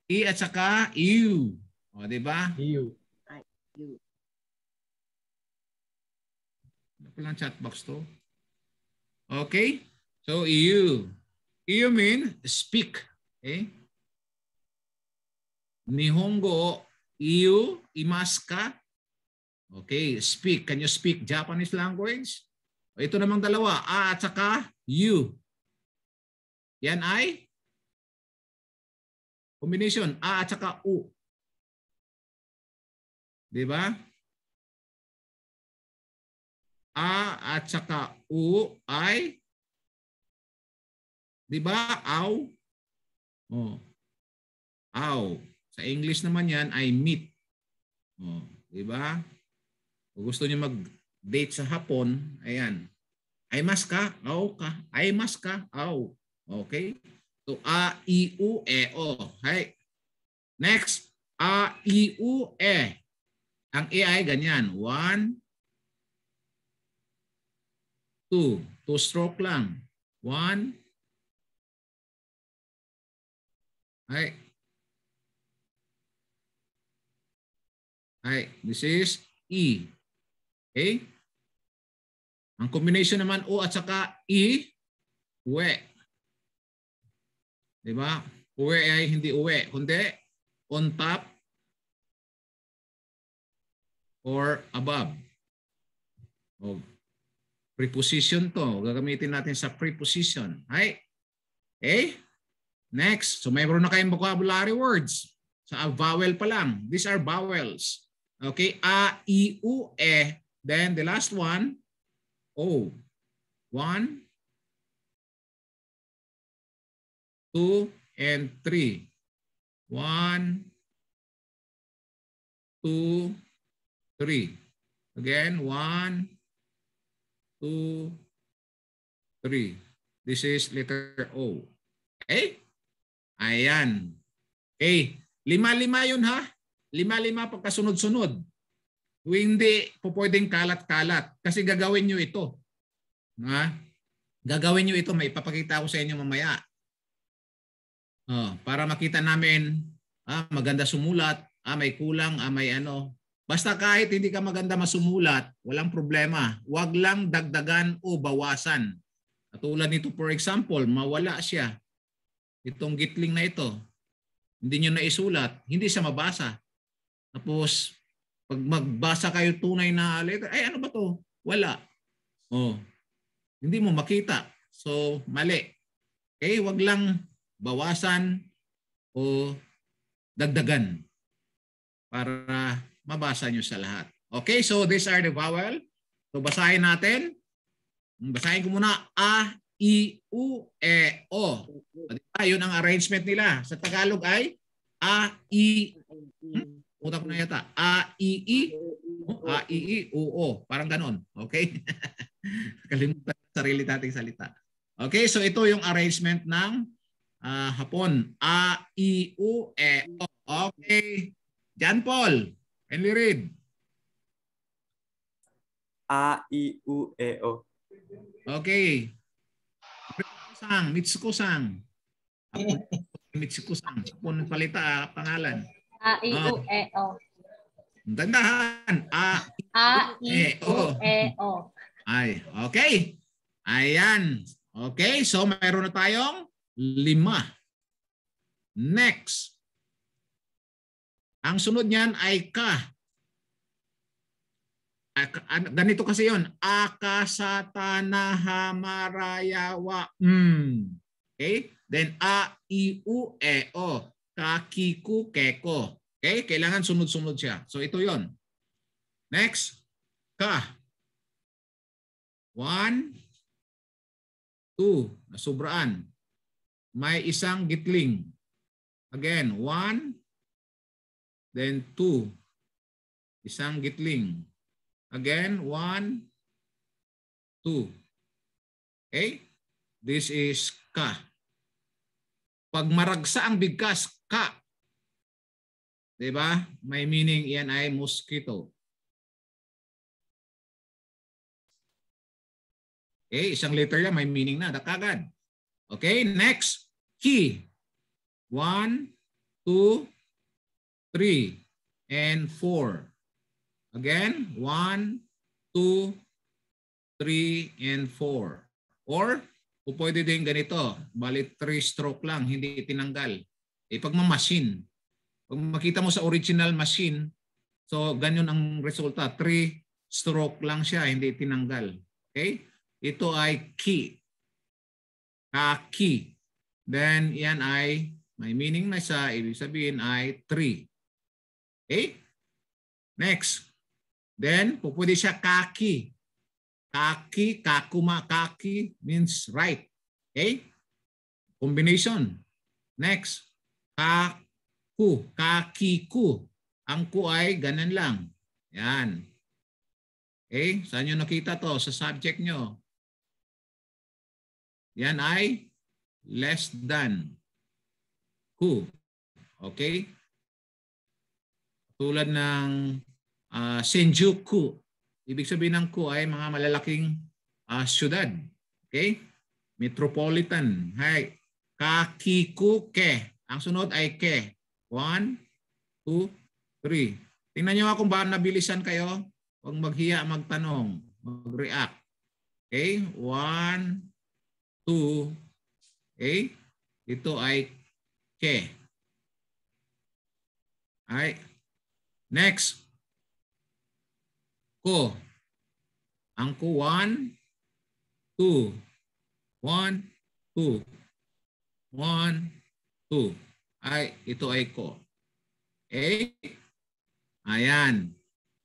E at saka U. O, di ba? E U. U. Walang chat box to. Okay? So, you. E you e mean speak. Okay? Nihongo, You. E imaska. Okay, speak. Can you speak Japanese language? Ito namang dalawa, A at saka U. Yan ay combination A at saka U. Diba? A at saka U ay Di ba? Aw. Oh. Aw. Sa English naman 'yan ay meet. Oh, di ba? Kung gusto niyo mag-date sa hapon, ayan. Ay mas ka, aw ka. Ay mas ka, aw. Okay? So a i u e o. Hay. Next, a i u e. Ang e ay ganyan. 1 Two. Two stroke lang. One. Ay. Ay. This is E. Okay? Ang combination naman O at saka E, uwi. Di ba? Uwi ay hindi uwe, kundi on top or above. Okay. Oh. Preposition to. Gagamitin natin sa preposition. Hi. Okay? Eh, next. So mayroon na kayong vocabulary words. Sa so, vowel pa lang. These are vowels. Okay? A, E, U, E. Then the last one, O. One, two, and three. One, two, three. Again, one, 2, 3. This is letter O. Okay? Ayan. Okay. Lima-lima yun ha. Lima-lima pagkasunod-sunod. Hindi po kalat-kalat kasi gagawin nyo ito. Ha? Gagawin nyo ito. May ipapakita ko sa inyo mamaya. Oh, para makita namin ah, maganda sumulat, ah, may kulang, ah, may ano. Basta kahit hindi ka maganda masumulat, walang problema. Huwag lang dagdagan o bawasan. Katulad nito for example, mawala siya. Itong gitling na ito, hindi nyo naisulat, hindi siya mabasa. Tapos, pag magbasa kayo tunay na letter, ay ano ba to? Wala. Oh, hindi mo makita. So, mali. Okay, wag lang bawasan o dagdagan para mabasa nyo sa lahat. Okay, so these are the vowel. So basahin natin. Basahin ko muna A, I, U, E, O. Diba? Yun ang arrangement nila. Sa Tagalog ay A, I, hmm? Puta ko na yata. A, I, I, oh, A, I, I, U, O. Parang ganon. Okay? Kalimutan sarili nating salita. Okay, so ito yung arrangement ng uh, hapon. A, I, U, E, O. Okay. John Paul. Henley read. A, I, U, E, O. Okay. Sang, Mitsuko Sang. Mitsuko Sang. Ako palita pangalan. A, I, U, ah. E, O. Dandahan. A, A, I, e, U, E, O. Ay, okay. Ayan. Okay, so mayroon na tayong lima. Next. Ang sunod niyan ay ka. Ganito kasi yon Akasatana hamarayawa. Mm. Okay? Then a, i, u, e, o. Kakiku, keko. Okay? Kailangan sunod-sunod siya. So ito yon Next. Ka. One. Two. Nasubraan. May isang gitling. Again. One. Then two, isang gitling. Again, one, two. Okay? This is ka. Pag maragsa ang bigkas, ka. Diba? May meaning yan ay mosquito. Okay, isang letter yan, may meaning na. Kagad. Okay, next. Ki. One, two, 3, and 4. Again, 1, 2, 3, and 4. Or, pwede din ganito. bali 3 stroke lang, hindi tinanggal. E pag machine, pag makita mo sa original machine, so ganyan ang resulta. 3 stroke lang siya, hindi tinanggal. Okay? Ito ay key. key. Then, yan ay, may meaning na siya, ibig sabihin ay 3. Okay? Next. Then, pupwede siya kaki. Kaki, kakuma, kaki means right. Okay? Combination. Next. Kaku, kakiku. Ang ku ay ganun lang. Yan. Okay? Saan nyo nakita to? Sa subject nyo. Yan ay less than. Ku. Okay? tulad ng uh, ah, Shinjuku. Ibig sabihin ng ku ay mga malalaking uh, syudad. Okay? Metropolitan. Hi. Kakikuke. Ang sunod ay ke. One, two, three. Tingnan nyo nga kung ba nabilisan kayo. Huwag maghiya, magtanong, mag-react. Okay? One, two, okay? Ito ay ke. Alright. Next. Ko. Ang ko, one, two. One, two. One, two. Ay, ito ay ko. Okay? Ayan.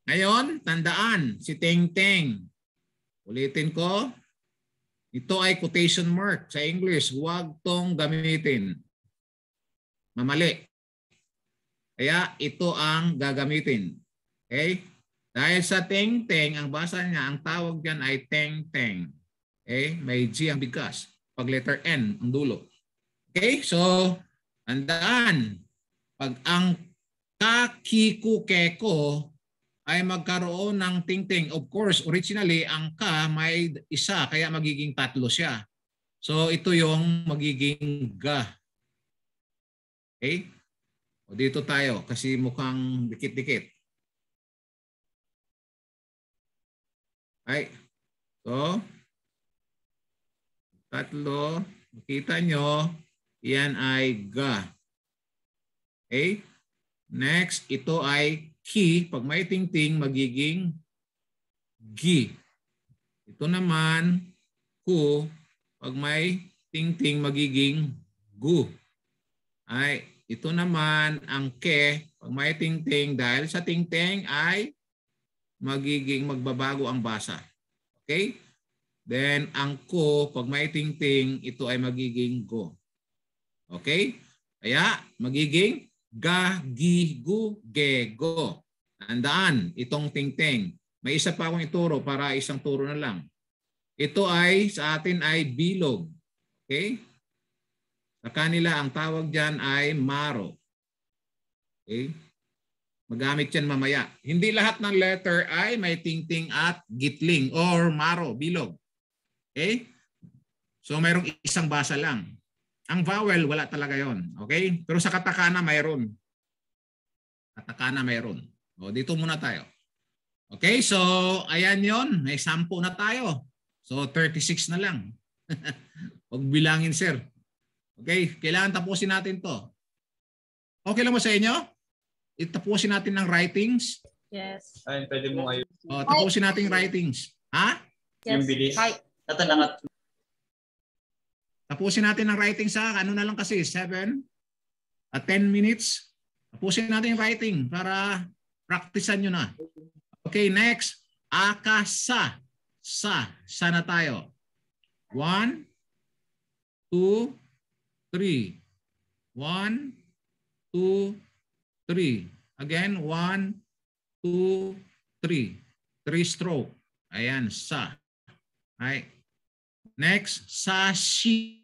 Ngayon, tandaan, si Teng Teng. Ulitin ko. Ito ay quotation mark sa English. Huwag tong gamitin. Mamali. Kaya ito ang gagamitin. Okay? Dahil sa teng-teng, ang basa niya, ang tawag dyan ay teng-teng. Okay? May G ang bigkas. Pag letter N, ang dulo. Okay? So, andaan. Pag ang kakikukeko ay magkaroon ng tingting. Of course, originally, ang ka may isa, kaya magiging tatlo siya. So, ito yung magiging ga. Okay? O dito tayo kasi mukhang dikit-dikit. Ay, so, tatlo, makita nyo, yan ay ga. Okay? Next, ito ay ki. Pag may ting-ting, magiging gi. Ito naman, ku. Pag may ting-ting, magiging gu. Ay, ito naman ang ke, pag may tingting, dahil sa tingting ay magiging magbabago ang basa. Okay? Then ang ko, pag may tingting, ito ay magiging go. Okay? Kaya magiging ga, gi, gu, ge, go. Tandaan, itong tingting. May isa pa akong ituro para isang turo na lang. Ito ay sa atin ay bilog. Okay? Sa kanila, ang tawag dyan ay maro. Okay? Magamit yan mamaya. Hindi lahat ng letter ay may tingting at gitling or maro, bilog. Okay? So mayroong isang basa lang. Ang vowel, wala talaga yon Okay? Pero sa katakana, mayroon. Katakana, mayroon. O, dito muna tayo. Okay? So, ayan yon May sampu na tayo. So, 36 na lang. Huwag bilangin, sir. Okay, kailangan tapusin natin to. Okay lang mo sa inyo? Itapusin natin ng writings. Yes. Ay, pwede mo ayun. O, oh, tapusin natin yung writings. Ha? Yes. Yung bilis. Hi. Tatalangat. Tapusin natin ang writing sa ano na lang kasi 7 at 10 minutes. Tapusin natin yung writing para practicean nyo na. Okay, next. Akasa. Sa. Sana tayo. 1, 2, three. One, two, three. Again, one, two, three. Three stroke. Ayan, sa. Right. Next, sashi.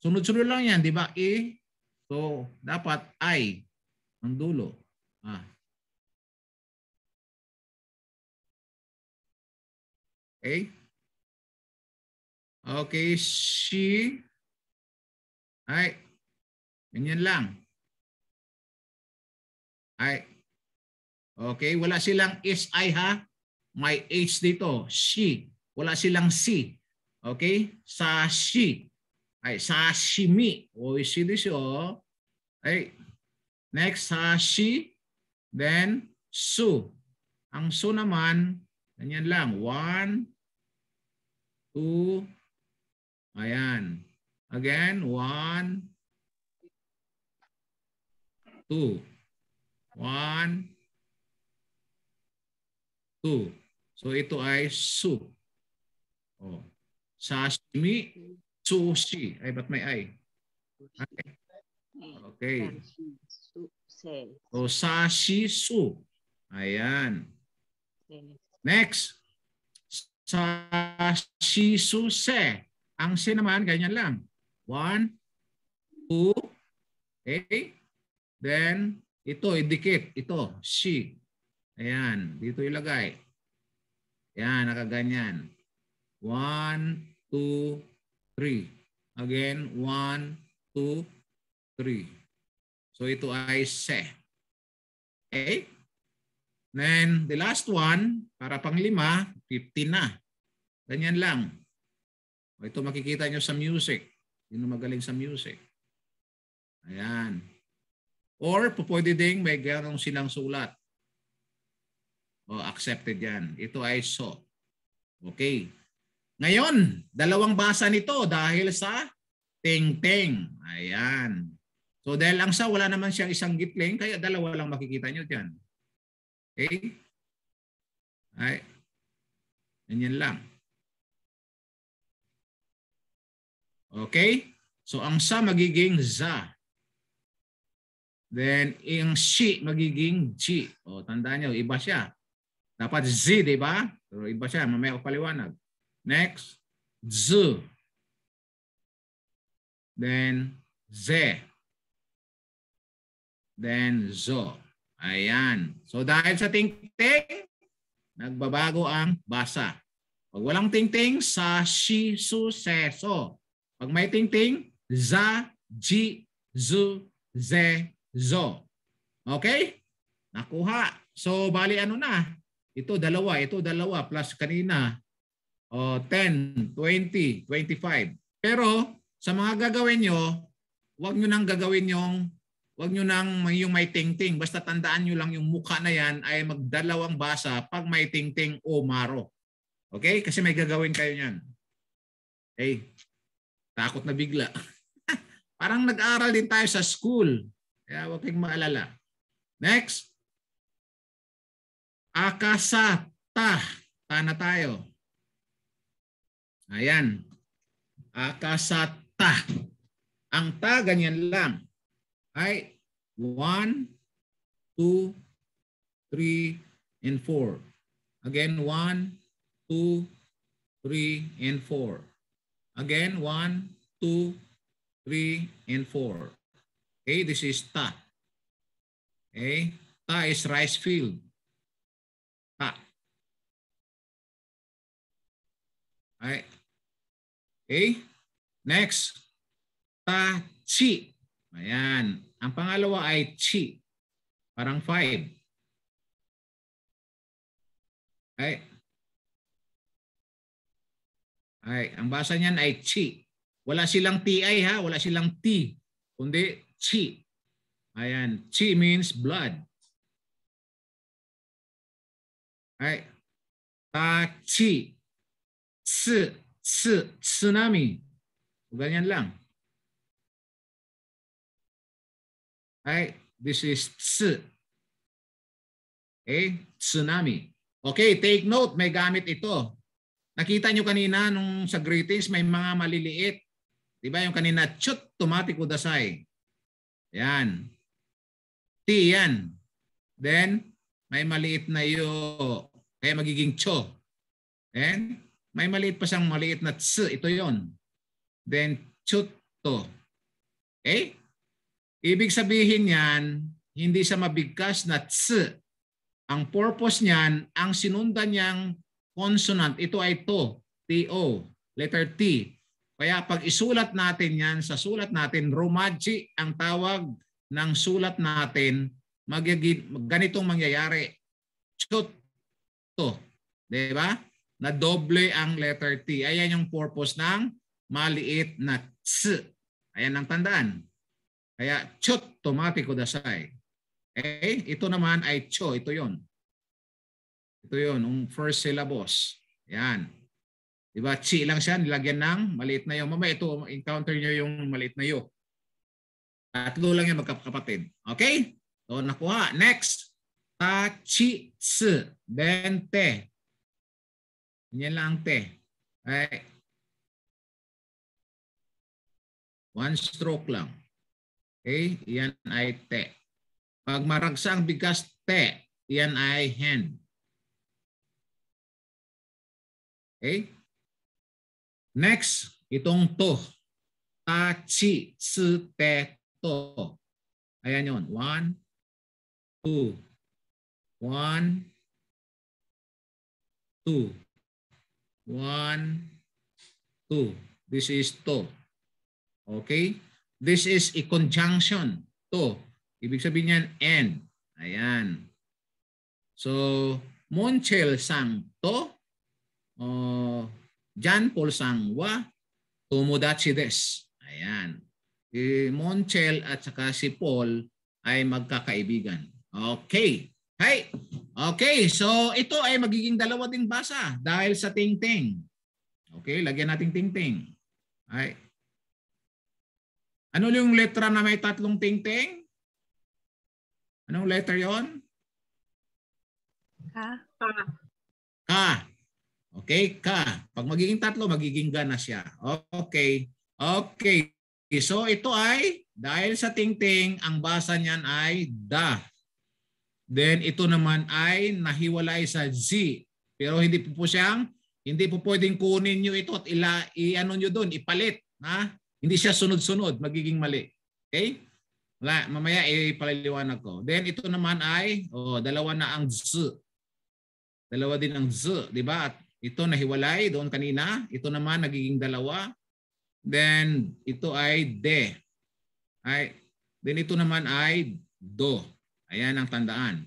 Sunod-sunod lang yan, di ba? E. So, dapat I ang dulo. Ah. Okay? Okay, she ay, ganyan lang. Ay, okay, wala silang SI ha. May H dito, she. Wala silang C. Okay, Sa sashi. Ay, sashimi. O, e si dito oh. Ay, next, sashi. Then, su. Ang su naman, ganyan lang. One, two, ayan. Again, one, two, one, two. So ito ay soup. Oh. Sashimi, sushi. Ay, ba't may ay? ay. Okay. So sashi soup. Ayan. Next. Sashi suse. Ang si naman, ganyan lang. One, two, okay? Then, ito, idikit. Ito, she. Ayan, dito ilagay. Ayan, nakaganyan. One, two, three. Again, one, two, three. So ito ay se. Okay? Then, the last one, para pang lima, 15 na. Ganyan lang. Ito makikita nyo sa music. Yun magaling sa music. Ayan. Or pwede ding may ganong silang sulat. O accepted yan. Ito ay so. Okay. Ngayon, dalawang basa nito dahil sa ting-ting. Ayan. So dahil ang sa wala naman siyang isang gitling, kaya dalawa lang makikita nyo dyan. Okay? Ay, ganyan lang. Okay? So ang sa magiging za. Then ang she magiging chi. O tandaan niyo, iba siya. Dapat z, di ba? Pero iba siya, mamaya ko paliwanag. Next, z. Then z. Then zo. Ayan. So dahil sa ting-ting, nagbabago ang basa. Pag walang ting-ting, sa shi, su, se, so. Pag may ting-ting, za, ji, zu, ze, zo. Okay? Nakuha. So, bali ano na? Ito dalawa, ito dalawa plus kanina. O, oh, 10, 20, 25. Pero sa mga gagawin nyo, wag nyo nang gagawin yung wag nyo nang yung may tingting. Basta tandaan nyo lang yung mukha na yan ay magdalawang basa pag may tingting o maro. Okay? Kasi may gagawin kayo niyan. Okay? Takot na bigla. Parang nag-aral din tayo sa school. Kaya huwag kang maalala. Next. Akasata. Ta tayo. Ayan. Akasata. Ang ta ganyan lang. Ay, 1, 2, 3, and 4. Again, 1, 2, 3, and 4. Again, 1, 2, 3, and 4. Okay, this is ta. Okay, ta is rice field. Ta. Right. Okay, next. Ta, chi. Ayan. Ang pangalawa ay chi. Parang 5. Okay. Ay, ang basa niyan ay chi. Wala silang TI ha, wala silang T, kundi chi. Ayan, chi means blood. Ay, ta chi. Tsu, tsu, tsunami. O ganyan lang. Ay, this is tsu. Okay, tsunami. Okay, take note, may gamit ito. Nakita nyo kanina nung sa greetings may mga maliliit. 'Di ba yung kanina chut tomatiko dasay. Yan. T yan. Then may maliit na yo. Kaya magiging cho. Then may maliit pa siyang maliit na ts. Ito yon. Then chut to. Okay? Ibig sabihin yan, hindi sa mabigkas na ts. Ang purpose niyan, ang sinundan niyang consonant. Ito ay to, T-O, letter T. Kaya pag isulat natin yan, sa sulat natin, romaji ang tawag ng sulat natin, magiging, ganitong mangyayari. Chut, to. Di ba? Na doble ang letter T. Ayan yung purpose ng maliit na ts. Ayan ang tandaan. Kaya chut, tomatiko dasay. Okay? Eh, ito naman ay cho, ito yon. Ito yon yung first syllabus. Yan. Diba, Chi lang siya, nilagyan ng maliit na yo. Mamaya ito, encounter nyo yung maliit na yo. Tatlo lang yan magkakapatid. Okay? So nakuha. Next. Ta, chi, tsu. Then te. Yan lang te. Okay. One stroke lang. Okay? Yan ay te. Pag maragsa ang bigas, te. Yan ay hen. Okay? Next, itong to. Ta, chi, tsu, te, to. Ayan yun. One, two. One, two. One, two. This is to. Okay? This is a conjunction. To. Ibig sabihin yan, and. Ayan. So, monchel sang to uh, oh, John Paul Sangwa, Tomodachi Des. Ayan. Si Monchel at saka si Paul ay magkakaibigan. Okay. Hi. Okay, so ito ay magiging dalawa din basa dahil sa tingting. Okay, lagyan natin tingting. Ay. Ano yung letra na may tatlong tingting? Anong letter 'yon? Ka. Ka. Ka. Okay, ka. Pag magiging tatlo, magiging ga na siya. Okay. Okay. So ito ay, dahil sa tingting, ang basa niyan ay da. Then ito naman ay nahiwalay sa z. Pero hindi po po siyang, hindi po pwedeng kunin nyo ito at ila, i-ano nyo doon, ipalit. Ha? Hindi siya sunod-sunod, magiging mali. Okay? Wala, mamaya ipaliliwanag ko. Then ito naman ay, oh, dalawa na ang z. Dalawa din ang z, di ba? At ito nahiwalay doon kanina. Ito naman nagiging dalawa. Then ito ay de. Ay, then ito naman ay do. Ayan ang tandaan.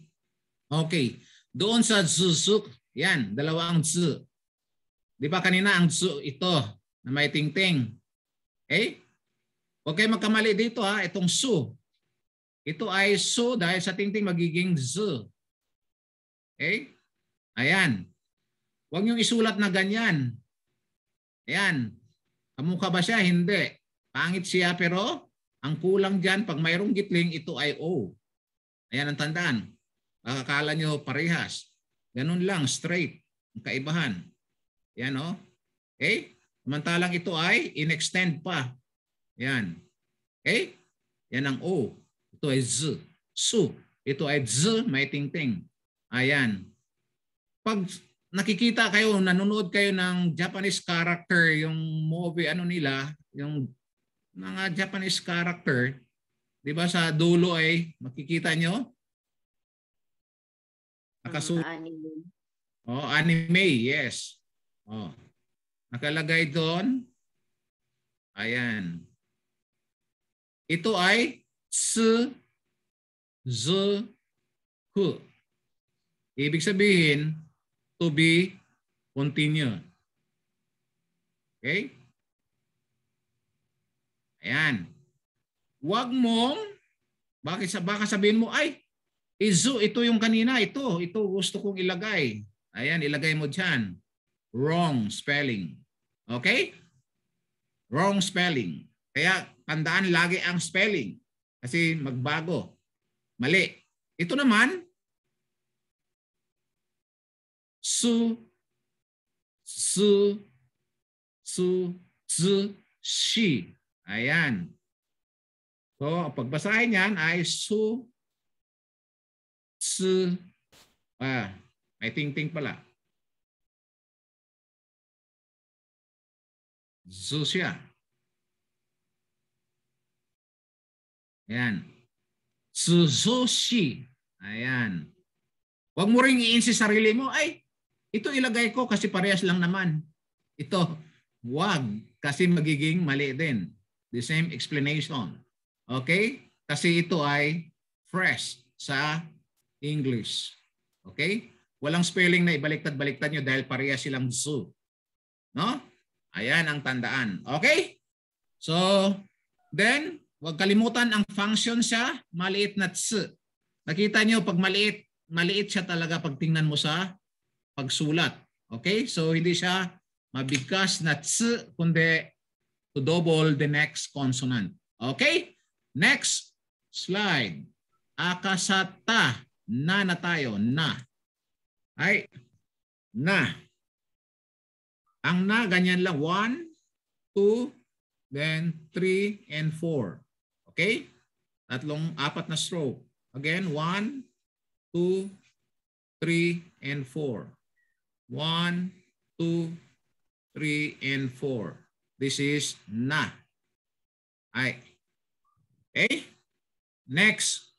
Okay. Doon sa susuk, yan, dalawang ang zu. Di ba kanina ang zu ito na may tingting. Okay? Eh, okay, magkamali dito ha, itong su. Ito ay su dahil sa tingting magiging zu. Okay? Eh, ayan. Huwag niyong isulat na ganyan. Ayan. Kamukha ba siya? Hindi. Pangit siya pero ang kulang dyan, pag mayroong gitling, ito ay O. Ayan ang tandaan. Akala nyo parehas. Ganun lang, straight. Ang kaibahan. Ayan o. Oh. Okay? Samantalang ito ay inextend pa. Ayan. Okay? Yan ang O. Ito ay Z. Su. Ito ay Z, may tingting. Ayan. Pag nakikita kayo, nanonood kayo ng Japanese character, yung movie ano nila, yung mga Japanese character, 'di ba sa dulo ay makikita nyo? Nakasu- anime. Oh, anime, yes. Oh. Nakalagay doon. Ayan. Ito ay tsu, zu, ku. Ibig sabihin, to be continued. Okay? Ayan. Huwag mong, bakit, sa baka sabihin mo, ay, izu, ito yung kanina, ito, ito gusto kong ilagay. Ayan, ilagay mo dyan. Wrong spelling. Okay? Wrong spelling. Kaya tandaan lagi ang spelling kasi magbago. Mali. Ito naman, su, su, su, zu, shi. Ayan. So, pagbasahin niyan ay su, su, ah, may ting-ting pala. Zu siya. Ayan. su shi Ayan. Huwag mo rin iinsi sarili mo, ay, ito ilagay ko kasi parehas lang naman. Ito, wag kasi magiging mali din. The same explanation. Okay? Kasi ito ay fresh sa English. Okay? Walang spelling na ibaliktad-baliktad nyo dahil parehas silang zoo. No? Ayan ang tandaan. Okay? So, then, huwag kalimutan ang function siya, maliit na ts. Nakita nyo, pag maliit, maliit siya talaga pag tingnan mo sa pagsulat. Okay? So hindi siya mabigkas na ts, kundi to double the next consonant. Okay? Next slide. Akasata. Na na tayo. Na. Ay, na. Ang na, ganyan lang. 1 2 then 3 and 4. Okay? Tatlong, apat na stroke. Again, 1, 2, 3, and four. 1, 2, 3, and 4. This is na. Ay. Okay? Next.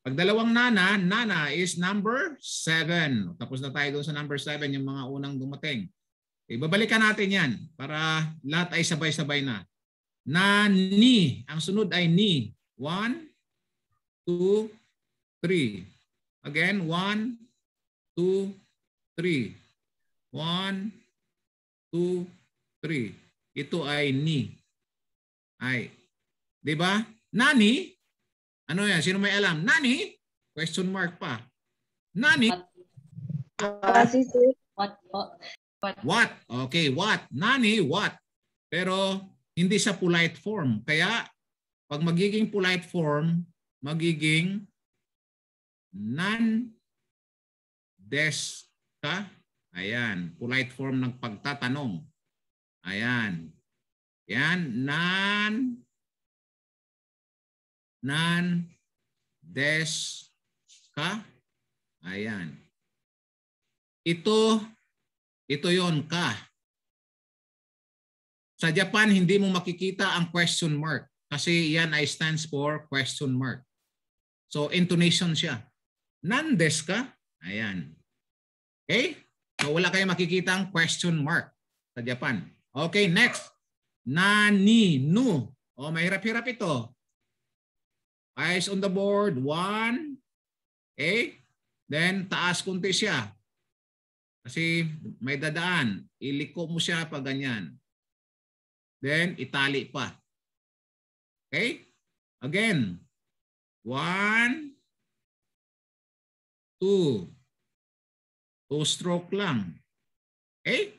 Pag dalawang nana, nana is number 7. Tapos na tayo doon sa number 7, yung mga unang dumating. Ibabalikan natin yan para lahat ay sabay-sabay na. Na ni. Ang sunod ay ni. 1, 2, 3. Again, 1, 2, three. One, two, three. Ito ay ni. Ay. Di ba? Nani? Ano yan? Sino may alam? Nani? Question mark pa. Nani? What? What? Okay, what? Nani, what? Pero hindi sa polite form. Kaya pag magiging polite form, magiging non des ka? Ayan, polite form ng pagtatanong. Ayan. Yan, non non des ka? Ayan. Ito ito 'yon ka. Sa Japan hindi mo makikita ang question mark kasi yan ay stands for question mark. So intonation siya. Nandes ka? Ayan. Okay? So wala kayong makikitang question mark sa Japan. Okay, next. Nani, nu. Oh, mahirap-hirap ito. Eyes on the board. One. Okay? Then taas kunti siya. Kasi may dadaan. Iliko mo siya pa ganyan. Then itali pa. Okay? Again. One. Two. Two stroke lang. Okay?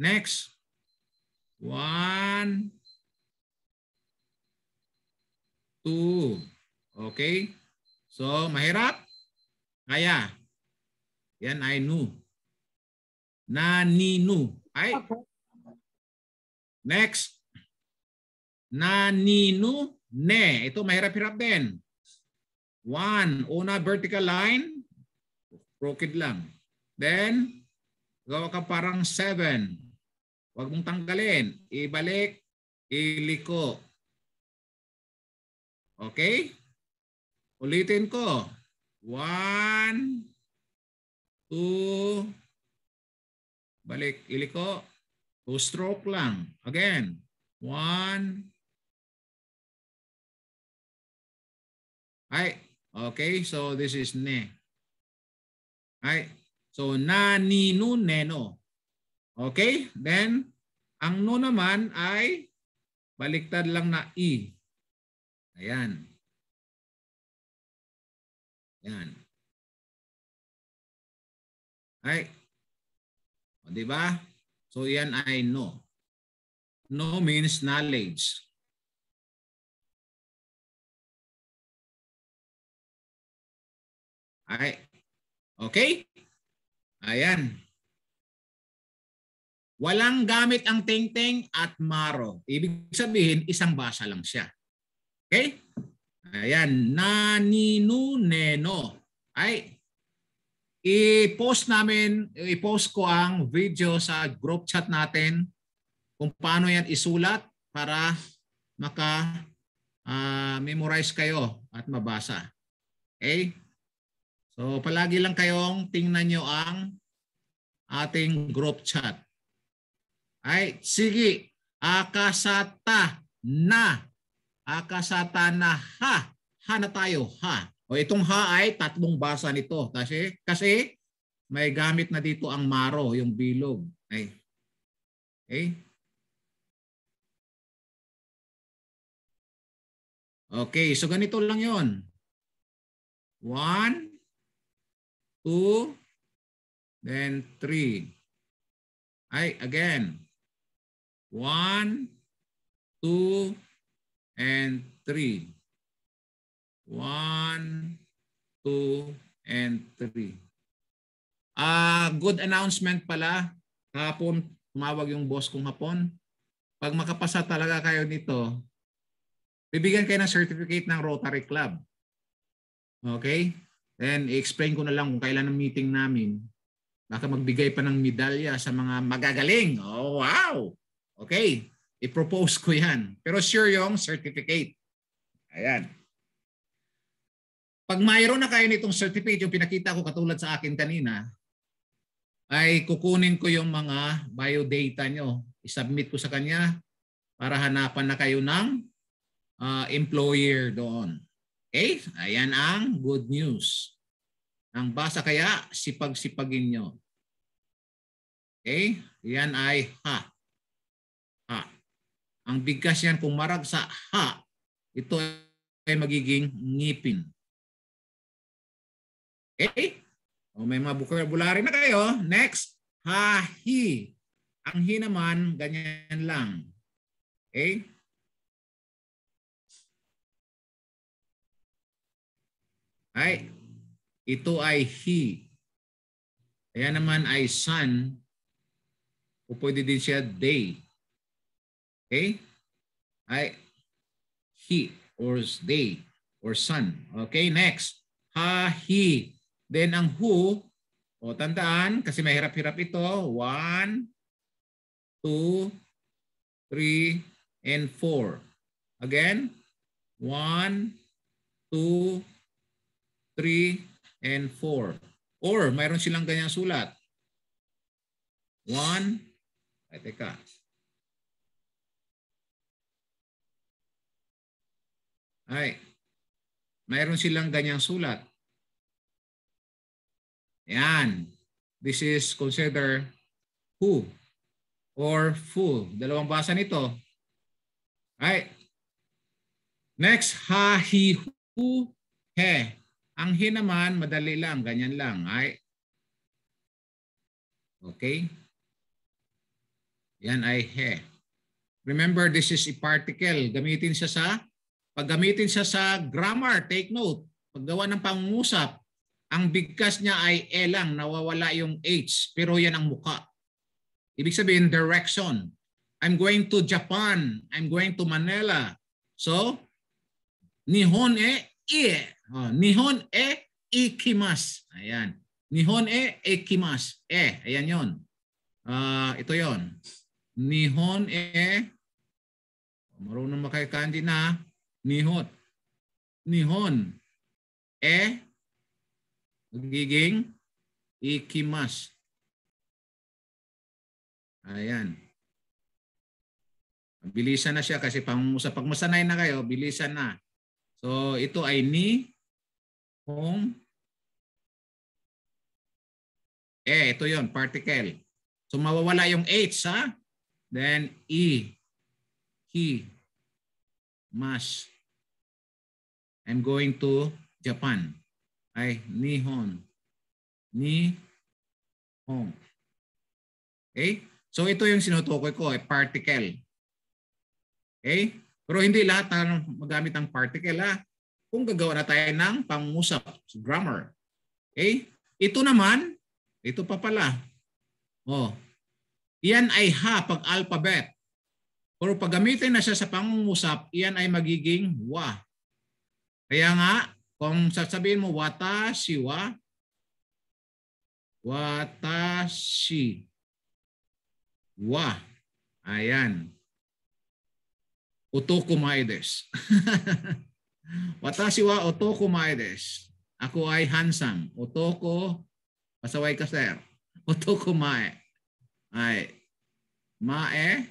Next. One. Two. Okay? So, mahirap? Kaya. Yan ay nu. Naninu. Ay. Next. Naninu ne. Ito mahirap-hirap din. One. Una vertical line. Crooked lang. Then, gawa ka parang 7. Huwag mong tanggalin. Ibalik, iliko. Okay? Ulitin ko. 1, 2, balik, iliko. 2 stroke lang. Again. 1, Ay, okay. So this is ne. Ay, So naninu neno. Okay? Then ang no naman ay baliktad lang na i. Ayan. Ayan. Ay. O, diba? So yan ay no. No means knowledge. Ay. Okay? Ayan. Walang gamit ang tingting at maro. Ibig sabihin, isang basa lang siya. Okay? Ayan. Naninuneno. Ay, i-post namin, i-post ko ang video sa group chat natin kung paano yan isulat para maka uh, memorize kayo at mabasa. Okay? So palagi lang kayong tingnan nyo ang ating group chat. Ay, sige. Akasata na. Akasata na ha. Ha na tayo, ha. O itong ha ay tatlong basa nito. Kasi, kasi may gamit na dito ang maro, yung bilog. Ay. Okay? Okay, so ganito lang yon. One, 2, then 3. I again. 1, 2, and 3. 1, 2, and 3. Uh, ah, good announcement pala. Hapon, tumawag yung boss kong hapon. Pag makapasa talaga kayo nito, bibigyan kayo ng certificate ng Rotary Club. Okay? And i-explain ko na lang kung kailan ang meeting namin. Baka magbigay pa ng medalya sa mga magagaling. Oh, wow! Okay, i-propose ko yan. Pero sure yung certificate. Ayan. Pag mayroon na kayo nitong certificate, yung pinakita ko katulad sa akin kanina, ay kukunin ko yung mga biodata nyo. I-submit ko sa kanya para hanapan na kayo ng uh, employer doon. Okay? Ayan ang good news. Ang basa kaya, sipag-sipagin nyo. Okay? Yan ay ha. Ha. Ang bigkas yan marag sa ha, ito ay magiging ngipin. Okay? O may mga vocabulary na kayo. Next, ha, hi. Ang hi naman, ganyan lang. Okay? Right? Ito ay he. Kaya naman ay son o pwede din siya they. Okay? Ay he or they or son. Okay, next. Ha, he. Then ang who, o tandaan kasi mahirap-hirap ito. One, two, three, and four. Again, one, two, 3, and 4. Or mayroon silang ganyang sulat. 1, ay teka. Ay, mayroon silang ganyang sulat. Yan. This is consider who or full. Dalawang basa nito. Ay. Next, ha, hi, hu, he. Ang he naman, madali lang, ganyan lang. Ay. Okay? Yan ay he. Remember, this is a particle. Gamitin siya sa, paggamitin siya sa grammar, take note. Paggawa ng pangungusap, ang bigkas niya ay E lang, nawawala yung H, pero yan ang muka. Ibig sabihin, direction. I'm going to Japan. I'm going to Manila. So, Nihon e Ie. Oh, Nihon e ikimas. Ayan. Nihon e ikimas. E, ayan yon. Uh, ah, ito yon. Nihon e marunong makaikanji na Nihon. Nihon e magiging ikimas. Ayan. Bilisan na siya kasi pang, sa pagmasanay na kayo, bilisan na. So ito ay ni kung eh, ito yon particle. So mawawala yung H, ha? Then E, he, must. I'm going to Japan. Ay, Nihon. ni Nihon. Okay? So ito yung sinutukoy ko, ay eh, particle. Okay? Pero hindi lahat magamit ang particle, ah kung gagawa na tayo ng pangusap, grammar. Okay? Ito naman, ito pa pala. Oh. Yan ay ha pag alphabet. Pero pag gamitin na siya sa pangungusap, yan ay magiging wa. Kaya nga, kung sasabihin mo watashi wa, watashi wa. Ayan. Uto kumaides. Watashi wa otoko mai desu. Ako ay handsome. Otoko, pasaway ka sir. Otoko mae. Ay, mae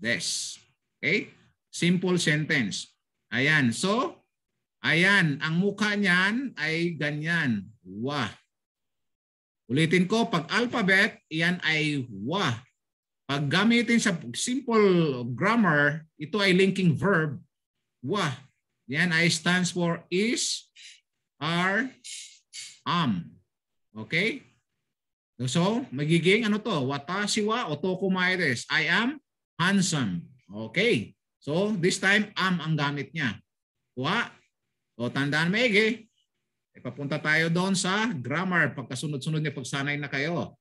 des. Okay? Simple sentence. Ayan. So, ayan. Ang mukha niyan ay ganyan. Wa. Ulitin ko, pag alphabet, iyan ay wa. Pag gamitin sa simple grammar, ito ay linking verb, wa. Yan, I stands for is, are, am. Okay? So, magiging ano to? Watashi wa otokumai desu. I am handsome. Okay. So, this time, am ang gamit niya. Wa. O, tandaan maigi. E, eh, papunta tayo doon sa grammar. Pagkasunod-sunod niya, pagsanay na kayo.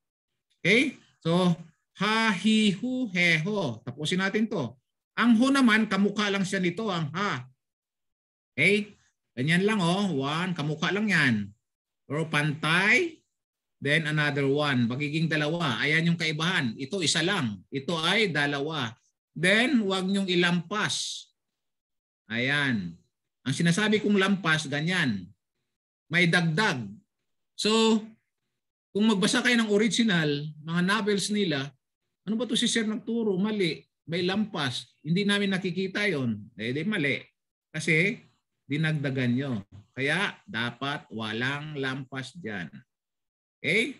Okay? So, ha, hi, hu, he, ho. Tapusin natin to. Ang ho naman, kamukha lang siya nito, ang ha. Okay? Ganyan lang oh. One, kamukha lang yan. Pero pantay, then another one. Pagiging dalawa. Ayan yung kaibahan. Ito isa lang. Ito ay dalawa. Then, wag nyong ilampas. Ayan. Ang sinasabi kong lampas, ganyan. May dagdag. So, kung magbasa kayo ng original, mga novels nila, ano ba to si Sir nagturo? Mali. May lampas. Hindi namin nakikita yon. Eh, di mali. Kasi dinagdagan nyo. Kaya dapat walang lampas dyan. Okay?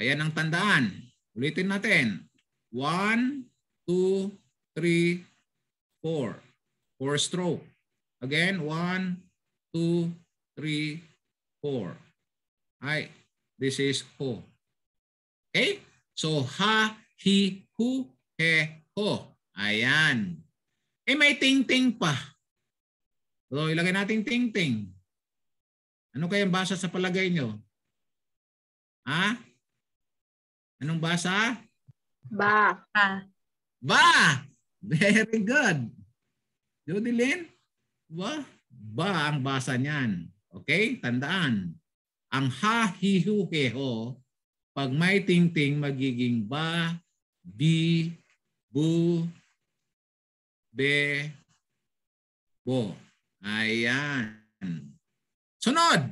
Ayan ang tandaan. Ulitin natin. 1, 2, 3, 4. 4 stroke. Again, 1, 2, 3, 4. Ay, this is ho. Okay? So, ha, hi, hu, he, ho. Ayan. Eh, may ting-ting pa. So ilagay natin ting-ting. Ano kayang basa sa palagay nyo? Ha? Anong basa? Ba. Ba. Very good. Jodilyn? Ba? Ba ang basa niyan. Okay? Tandaan. Ang ha, hi, hu, he, ho, pag may ting-ting, magiging ba, bi, bu, be, bo. Ayan. Sunod.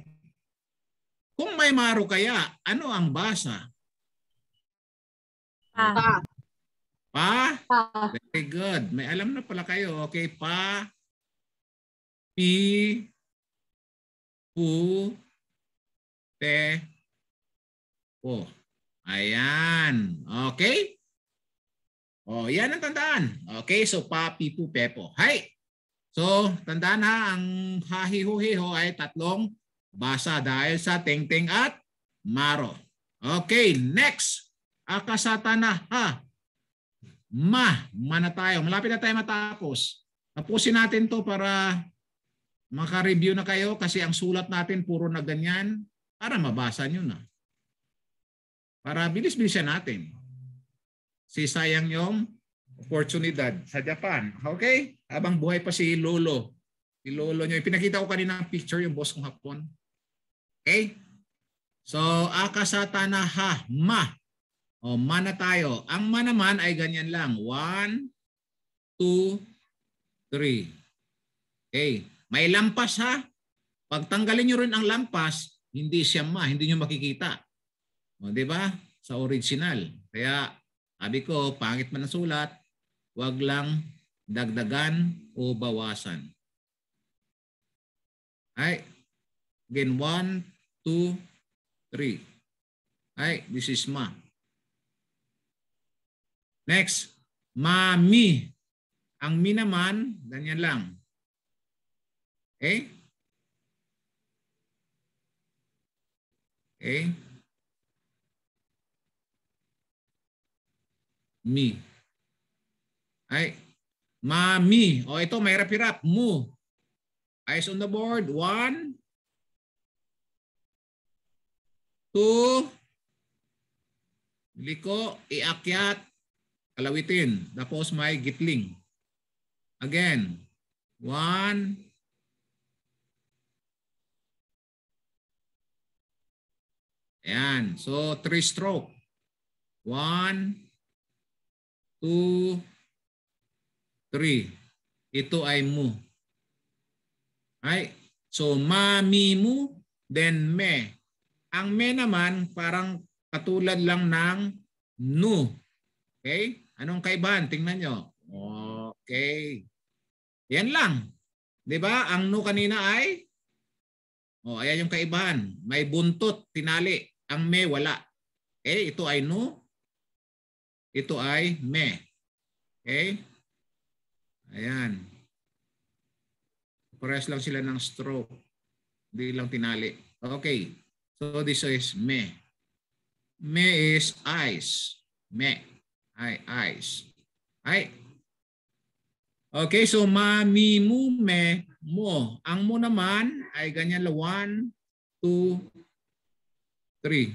Kung may maro kaya, ano ang basa? Pa. Pa? Pa. Very good. May alam na pala kayo. Okay, pa. Pi. Pu. Te. Po. Ayan. Okay? Oh, yan ang tandaan. Okay, so pa, pi, pu, pepo. Hi! So, tandaan ha, ang hahihuhiho ay tatlong basa dahil sa tingting at maro. Okay, next. Akasatana ha. Ma, mana tayo. Malapit na tayo matapos. Tapusin natin to para maka-review na kayo kasi ang sulat natin puro na ganyan para mabasa nyo na. Para bilis-bilisan natin. Si sayang yung oportunidad sa Japan. Okay? Habang buhay pa si Lolo. Si Lolo nyo. Pinakita ko kanina ang picture, yung boss kong hapon. Okay? So, akasata na ha, ma. O, ma na tayo. Ang ma naman ay ganyan lang. One, two, three. Okay. May lampas ha. Pag tanggalin nyo rin ang lampas, hindi siya ma. Hindi nyo makikita. O, di ba? Sa original. Kaya, sabi ko, pangit man ang sulat, wag lang dagdagan o bawasan. Ay, again, one, two, three. Ay, this is ma. Next, mami. Ang mi naman, ganyan lang. Okay? Eh? Okay? Eh? Mi. Ay, Mami. O ito, may hirap-hirap. Mu. Eyes on the board. One. Two. Liko. Iakyat. Alawitin. Tapos may gitling. Again. One. Ayan. So, three stroke. One, two, 3. Ito ay mu. Right? So mami mu, then me. Ang me naman parang katulad lang ng nu. Okay? Anong kaibahan? Tingnan nyo. Okay. Yan lang. 'Di ba? Ang nu kanina ay Oh, ayan yung kaibahan. May buntot, tinali. Ang me wala. Okay, ito ay nu. Ito ay me. Okay? Ayan. Parehas lang sila ng stroke. Hindi lang tinali. Okay. So this is me. Me is eyes. Me. I, eyes. Ay. Okay, so mami mu me mo. Ang mo naman ay ganyan la 1, 2, 3.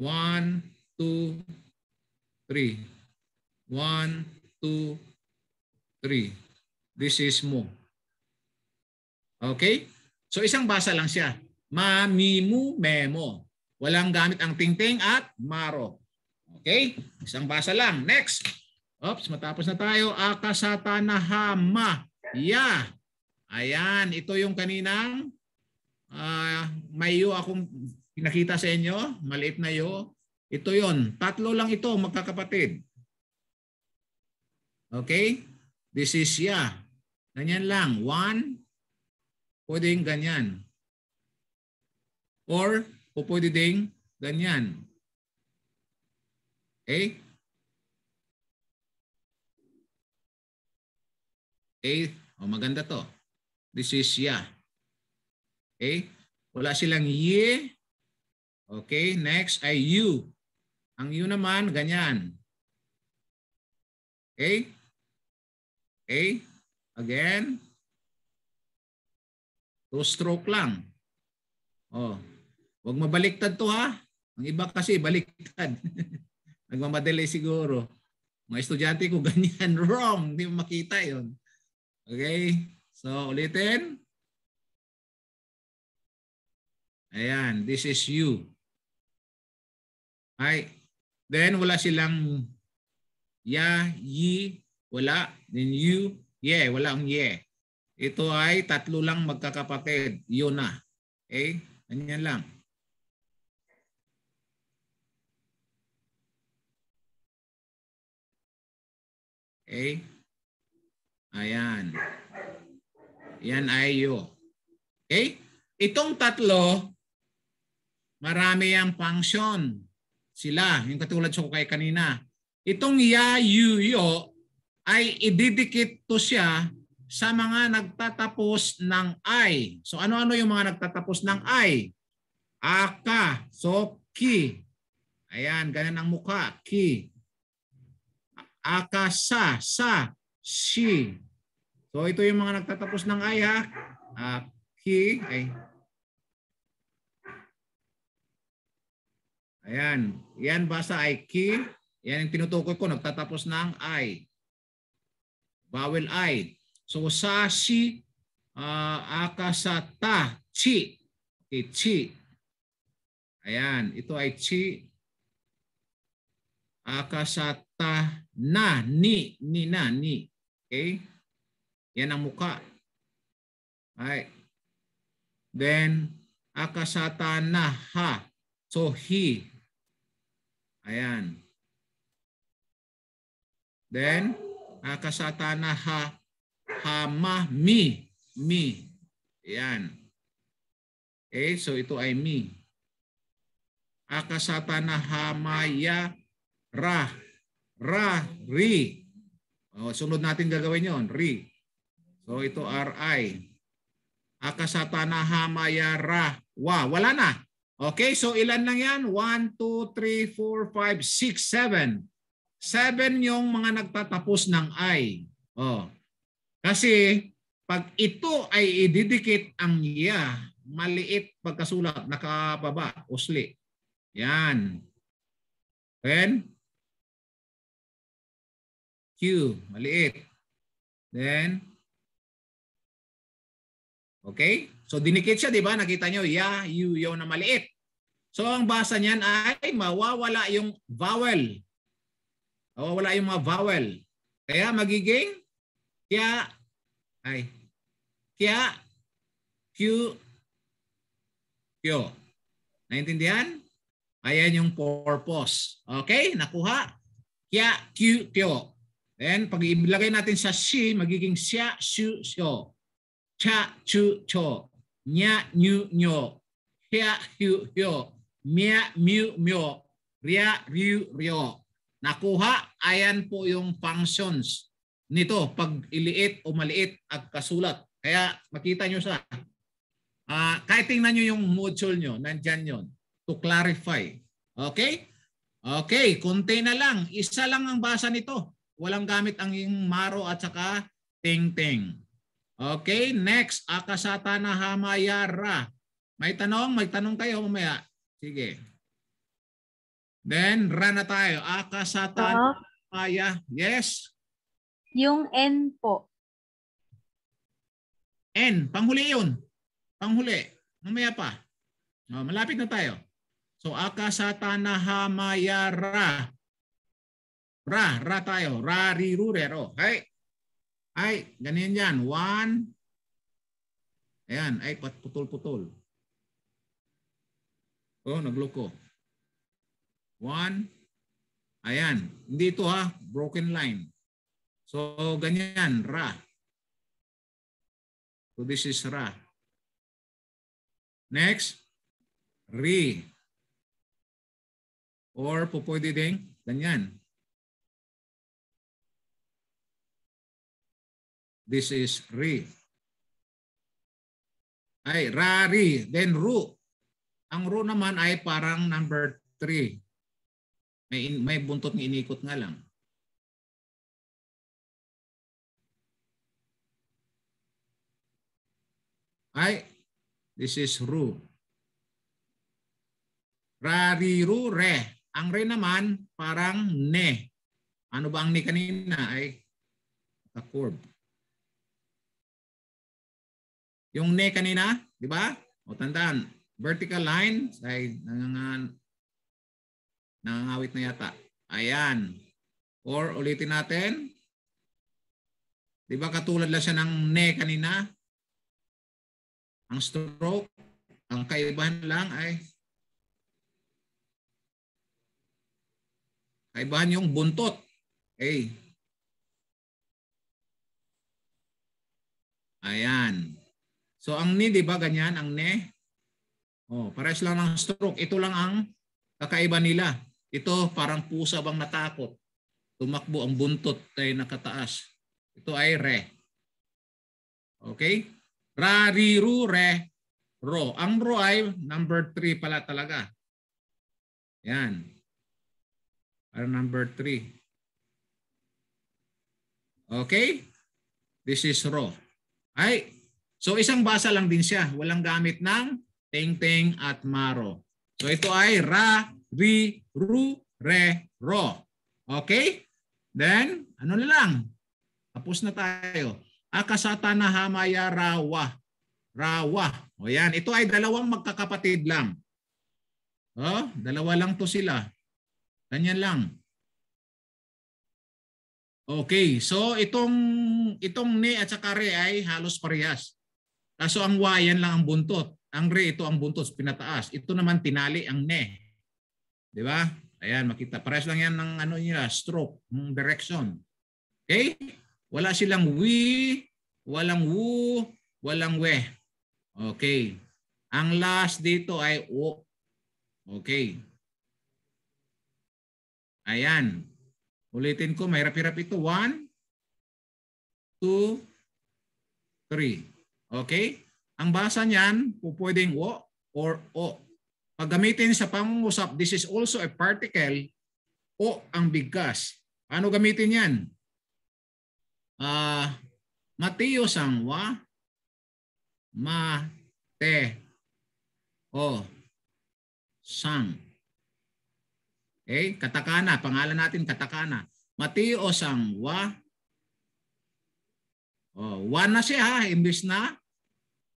1, 2, 3. 1, 2, 3. This is mo. Okay? So isang basa lang siya. Mamimu memo. Walang gamit ang tingting at maro. Okay? Isang basa lang. Next. Oops, matapos na tayo. na Akasatanahama. Yeah. Ayan, ito yung kaninang uh, may yo akong pinakita sa inyo. Maliit na yo. Ito yon. Tatlo lang ito, magkakapatid. Okay? This is yeah. Ganyan lang. One, pwedeng ganyan. Or, o pwede ding ganyan. Okay? Okay? O maganda to. This is yeah. Okay? Wala silang ye. Okay? Next ay you. Ang you naman, ganyan. Okay? Okay? Again. Two stroke lang. Oh. Huwag mabaliktad to ha. Ang iba kasi baliktad. Nagmamadali siguro. Mga estudyante ko ganyan. Wrong. Hindi mo makita yon. Okay? So ulitin. Ayan. This is you. Ay. Then wala silang ya, yi, wala. Then you, yeah. Walang yeah. Ito ay tatlo lang magkakapatid. Yun na. Okay? Ganyan lang. Okay? Ayan. Yan ay you. Okay? Itong tatlo, marami ang function. Sila, yung katulad ko kay kanina. Itong ya, you, yo, ay ididikit to siya sa mga nagtatapos ng I. So ano-ano yung mga nagtatapos ng I? Aka. So ki. Ayan, ganyan ang mukha. Ki. Aka sa. Sa. She. So ito yung mga nagtatapos ng I ha. Aki. Ah, ay. Ayan. Yan basa ay ki. Yan yung tinutukoy ko. Nagtatapos ng I vowel I. So sa, si, uh, aka, chi. Okay, chi. Ayan, ito ay chi. Akasata na, ni, ni, na, ni. Okay? Yan ang muka. Alright. Then, akasata na, ha. So, he. Ayan. Then, kasata na ha, hama, mi, mi. yan Okay, eh, so ito ay mi. Akasata na hamaya, ra, ra, ri. oh, sunod natin gagawin yon ri. So ito ri. Akasata na hamaya, ra, wa. Wala na. Okay, so ilan lang yan? 1, 2, 3, 4, 5, 6, 7. Seven yung mga nagtatapos ng I. Oh. Kasi pag ito ay ididikit ang ya, maliit pagkasulat, nakababa, usli. Yan. Then, Q, maliit. Then, okay? So dinikit siya, di ba? Nakita nyo, ya, you, yo na maliit. So ang basa niyan ay mawawala yung vowel. O, wala yung mga vowel. Kaya magiging kya ay kya q kyo. Naintindihan? Ayan yung purpose. Okay? Nakuha? Kya, q, kyo. Then, pag ilagay natin sa si, magiging siya, su, syo. Cha, chu, cho. Nya, nyu, nyo. Hya, hyu, hyo. Mya, myu, myo. Ria, ryu, ryo nakuha, ayan po yung functions nito pag iliit o maliit ang kasulat. Kaya makita nyo sa, uh, ah, kahit tingnan nyo yung module nyo, nandyan yon to clarify. Okay? Okay, konti na lang. Isa lang ang basa nito. Walang gamit ang maro at saka ting-ting. Okay, next. Akasata na hamayara. May tanong? May tanong kayo mamaya. Sige. Then, ra na tayo. Akasatan, uh, kaya. Yes? Yung N po. N. Panghuli yun. Panghuli. Mamaya pa. No, oh, malapit na tayo. So, akasatana hamaya ra. Ra. Ra tayo. Ra, ri, ru, re, ro. Ay. Ay. Ganyan yan. One. Ayan. Ay, putol-putol. Oh, nagloko. One. Ayan. Hindi ito ha. Broken line. So, ganyan. Ra. So, this is Ra. Next. Ri. Or po pwede ganyan. This is Ri. Ay, Ra, Rari. Then Ru. Ang Ru naman ay parang number 3. May, may buntot ng inikot nga lang. Ay, this is ru. ru re. Ang re naman parang ne. Ano ba ang ne kanina? Ay, a curve. Yung ne kanina, di ba? O tandaan, vertical line ay nangangan Nangangawit na yata. Ayan. Or ulitin natin. Di ba katulad lang siya ng ne kanina? Ang stroke, ang kaibahan lang ay kaibahan yung buntot. Okay. Ayan. So ang ni, di ba ganyan? Ang ne? Oh, pares lang ng stroke. Ito lang ang kakaiba nila. Ito parang pusa bang natakot. Tumakbo ang buntot ay nakataas. Ito ay re. Okay? Rariru re ro. Ang ro ay number 3 pala talaga. Yan. Para number 3. Okay? This is ro. Ay, so isang basa lang din siya. Walang gamit ng tingting at maro. So ito ay ra ri, ru, re, ro. Okay? Then, ano na lang? Tapos na tayo. Akasata na hamaya rawa. Rawa. O yan. Ito ay dalawang magkakapatid lang. Oh, dalawa lang to sila. Ganyan lang. Okay, so itong itong ni at saka re ay halos parehas. Kaso ang wayan lang ang buntot. Ang re ito ang buntot pinataas. Ito naman tinali ang ne. Di ba? Ayan, makita. Pares lang yan ng ano nila, stroke, ng direction. Okay? Wala silang we, walang woo, walang we. Okay. Ang last dito ay o. Okay. Ayan. Ulitin ko, mahirap-hirap ito. One, two, three. Okay? Ang basa niyan, pupwedeng wo or o. Paggamitin sa pangungusap, this is also a particle o ang bigkas. Ano gamitin yan? Uh, Mateo sangwa, te o, sang. Okay? Katakana. Pangalan natin katakana. Mateo sangwa. Oh, wa na siya ha. Imbis na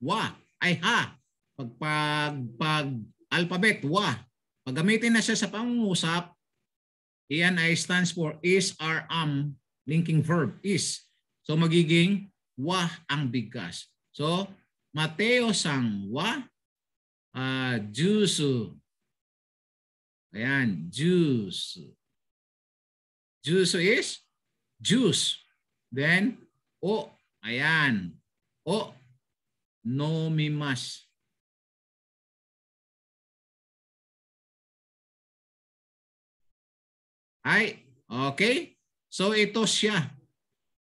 wa ay ha. Pag, pag, pag alphabet WA. paggamitin na siya sa pangungusap, iyan ay stands for is or am linking verb is. So magiging wa ang bigkas. So Mateo sang wa uh, ah, juice. Ayan, juice. Juice is juice. Then o, ayan. O nomimas. Ay, okay? So ito siya,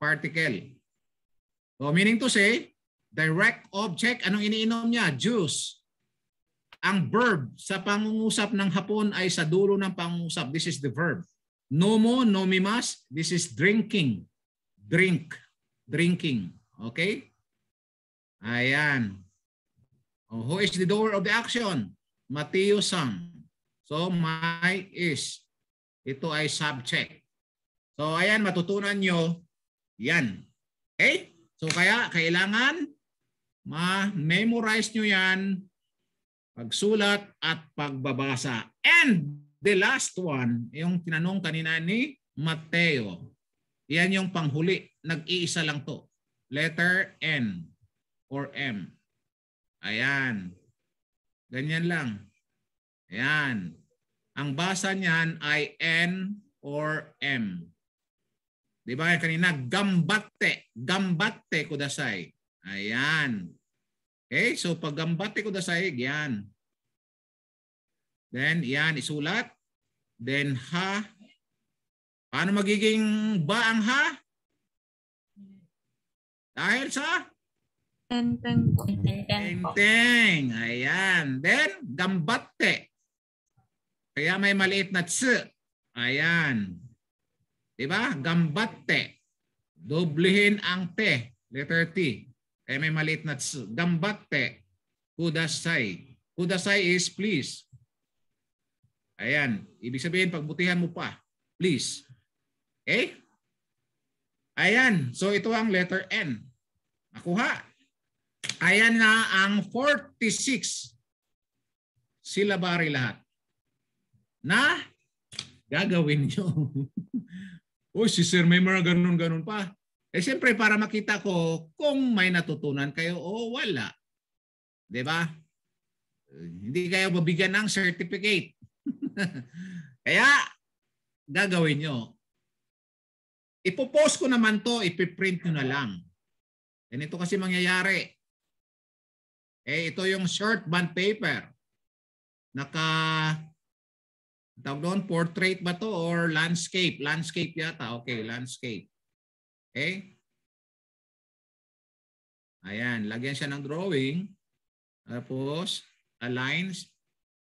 particle. So meaning to say, direct object, anong iniinom niya? Juice. Ang verb sa pangungusap ng hapon ay sa dulo ng pangungusap. This is the verb. Nomo, nomimas, this is drinking. Drink. Drinking. Okay? Ayan. Oh, who is the doer of the action? Matthew Sam. So my is. Ito ay subject. So ayan, matutunan nyo. Yan. Okay? So kaya kailangan ma-memorize nyo yan pagsulat at pagbabasa. And the last one, yung tinanong kanina ni Mateo. Yan yung panghuli. Nag-iisa lang to. Letter N or M. Ayan. Ganyan lang. Ayan. Ang basa niyan ay N or M. Di ba kanina? Gambatte. Gambate kudasay. Ayan. Okay? So pag gambatte kudasay, yan. Then yan, isulat. Then ha. Paano magiging ba ang ha? Dahil sa? Tenteng. Tenteng. Ayan. Then Gambate. Kaya may maliit na ts. Ayan. Diba? Gambatte. Doblehin ang te. Letter T. Kaya may maliit na ts. Gambatte. Kudasay. Kudasay is please. Ayan. Ibig sabihin, pagbutihan mo pa. Please. Okay? Eh? Ayan. So ito ang letter N. Nakuha. Ayan na ang 46 silabari lahat na gagawin nyo. o si Sir, may mga ganun-ganun pa. Eh siyempre para makita ko kung may natutunan kayo o wala. 'Di ba? Eh, hindi kayo babigyan ng certificate. Kaya gagawin nyo. Ipopost ko naman to, ipiprint nyo na lang. ito kasi mangyayari. Eh ito yung short band paper. Naka tawag doon, portrait ba to or landscape? Landscape yata. Okay, landscape. Okay? Ayan, lagyan siya ng drawing. Tapos, aligns,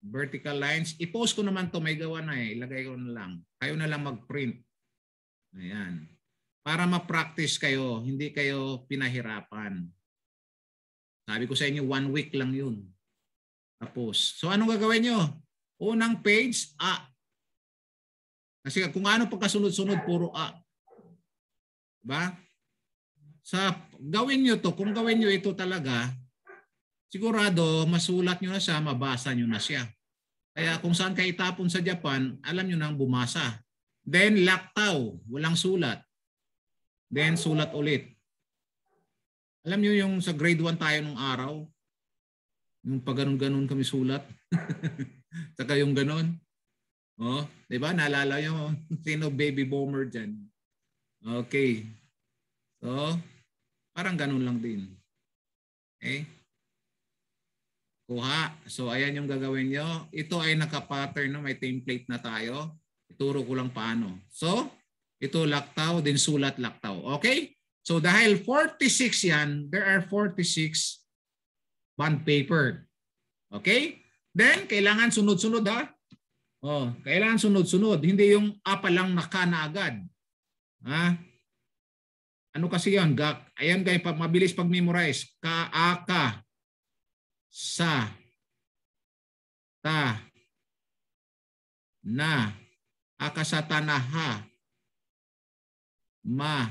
vertical lines. I-post ko naman to may gawa na eh. Ilagay ko na lang. Kayo na lang mag-print. Ayan. Para ma-practice kayo, hindi kayo pinahirapan. Sabi ko sa inyo, one week lang yun. Tapos. So anong gagawin nyo? Unang page, A. Kasi kung ano pagkasunod-sunod, puro A. Ba? Diba? Sa gawin nyo to, kung gawin nyo ito talaga, sigurado masulat nyo na siya, mabasa nyo na siya. Kaya kung saan kayo itapon sa Japan, alam nyo nang bumasa. Then laktaw, walang sulat. Then sulat ulit. Alam nyo yung sa grade 1 tayo nung araw, yung pag ganun-ganun kami sulat. Saka yung ganun. Oh, 'di ba? Naalala yung sino baby boomer diyan. Okay. So, parang ganun lang din. Okay? Kuha. So, ayan yung gagawin nyo. Ito ay nakapattern no? May template na tayo. Ituro ko lang paano. So, ito laktaw, din sulat laktaw. Okay? So, dahil 46 yan, there are 46 bond paper. Okay? Then, kailangan sunod-sunod ha. Oh, kailangan sunod-sunod. Hindi yung apa lang naka na agad. Ha? Ano kasi yon? Gak. Ayan guys, mabilis pag-memorize. Ka, a, ka, sa, ta, na, akasatanaha, ma,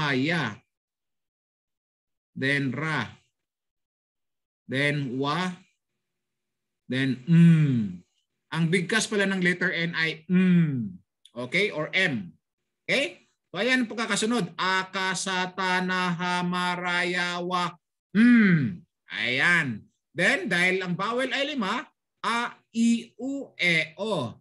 maya. then ra, then wa, then mm. Ang bigkas pala ng letter N ay mm. Okay? Or M. Okay? So ayan po kakasunod. Akasatana hamarayawa mm. Ayan. Then dahil ang vowel ay lima, a, i, u, e, o.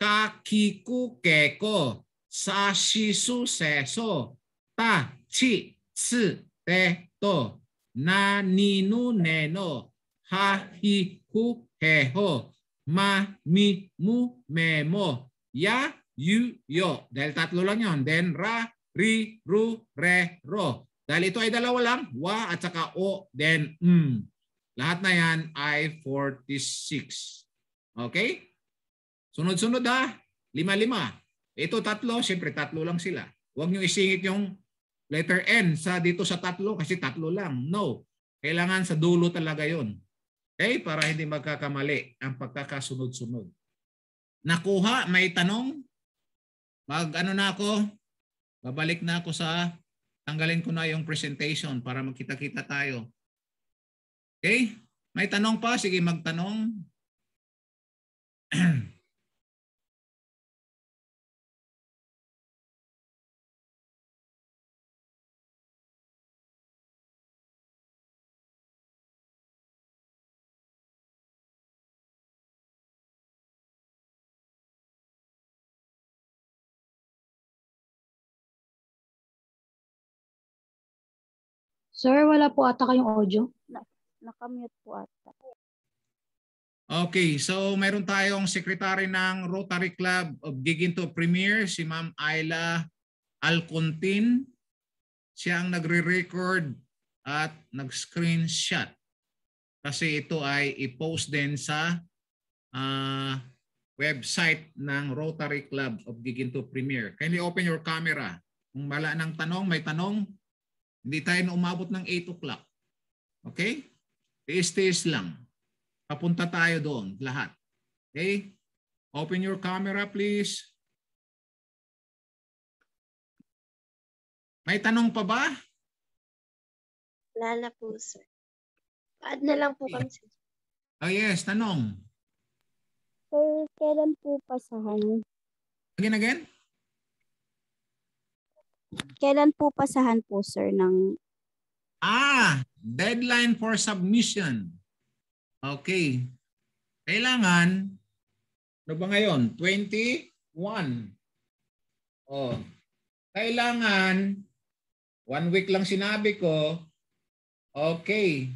ka ki ku ke ko sa shi su se so Ta, chi, tsu, te, to na ni nu ne no ha hi hu he ho ma mi mu me mo ya yu yo dahil tatlo lang yon then ra ri ru re ro dahil ito ay dalawa lang wa at saka o then mm lahat na yan ay 46 okay sunod-sunod ha lima-lima ito tatlo syempre tatlo lang sila huwag niyo isingit yung letter N sa dito sa tatlo kasi tatlo lang. No. Kailangan sa dulo talaga 'yon. Okay? Para hindi magkakamali ang pagkakasunod-sunod. Nakuha, may tanong? Mag ano na ako? Babalik na ako sa tanggalin ko na yung presentation para magkita-kita tayo. Okay? May tanong pa? Sige, magtanong. Sir, wala po ata kayong audio. nakamute po ata. Okay, so meron tayong secretary ng Rotary Club of Giginto Premier, si Ma'am Ayla Alcontin. Siya ang nagre-record at nag-screenshot kasi ito ay i-post din sa uh, website ng Rotary Club of Giginto Premier. Kindly open your camera. Kung wala ng tanong, may tanong? Hindi tayo na umabot ng 8 o'clock. Okay? Tiis-tiis lang. Papunta tayo doon, lahat. Okay? Open your camera, please. May tanong pa ba? Wala na po, sir. Paad na lang po okay. kami, sir. Oh yes, tanong. Sir, kailan po pasahan? Again, again? Kailan po pasahan po, sir, ng... Ah, deadline for submission. Okay. Kailangan, ano ba ngayon? 21. Oh. Kailangan, one week lang sinabi ko, okay.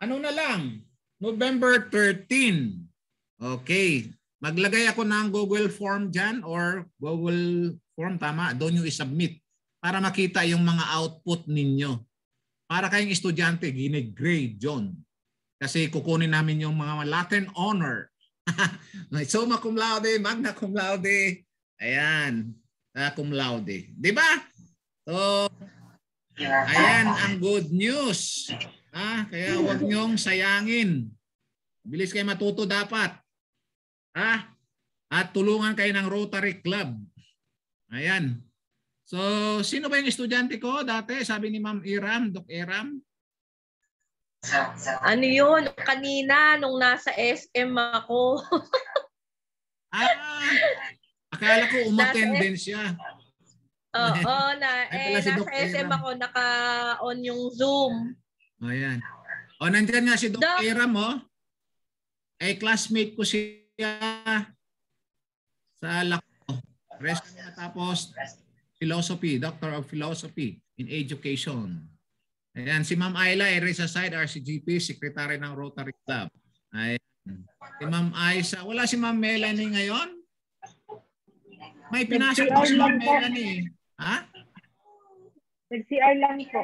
Ano na lang? November 13. Okay. Maglagay ako ng Google form dyan or Google form, tama? Doon yung isubmit para makita yung mga output ninyo. Para kayong estudyante, gine-grade yun. Kasi kukunin namin yung mga Latin honor. Summa cum laude, magna cum laude. Ayan, uh, cum laude. Di ba? So, ayan ang good news. Ha? Kaya huwag niyong sayangin. Bilis kayo matuto dapat. Ha? At tulungan kayo ng Rotary Club. Ayan. So, sino ba yung estudyante ko dati? Sabi ni Ma'am Iram, Dok Iram. Ano yun? Kanina, nung nasa SM ako. ah, akala ko umattendance siya. Oo, oh, na, eh, si nasa SM ako, naka-on yung Zoom. O, oh, yan. O, oh, nandyan nga si Dok Doc... Iram, oh. Eh, classmate ko siya sa Lako. Rest na tapos, Philosophy, Doctor of Philosophy in Education. Ayan, si Ma'am Ayla, Eris eh, Side, RCGP, Secretary ng Rotary Club. Ayan. Si Ma'am Aisa, wala si Ma'am Melanie ngayon? May pinasa po si Ma'am Melanie. Ha? Nag-CR lang po.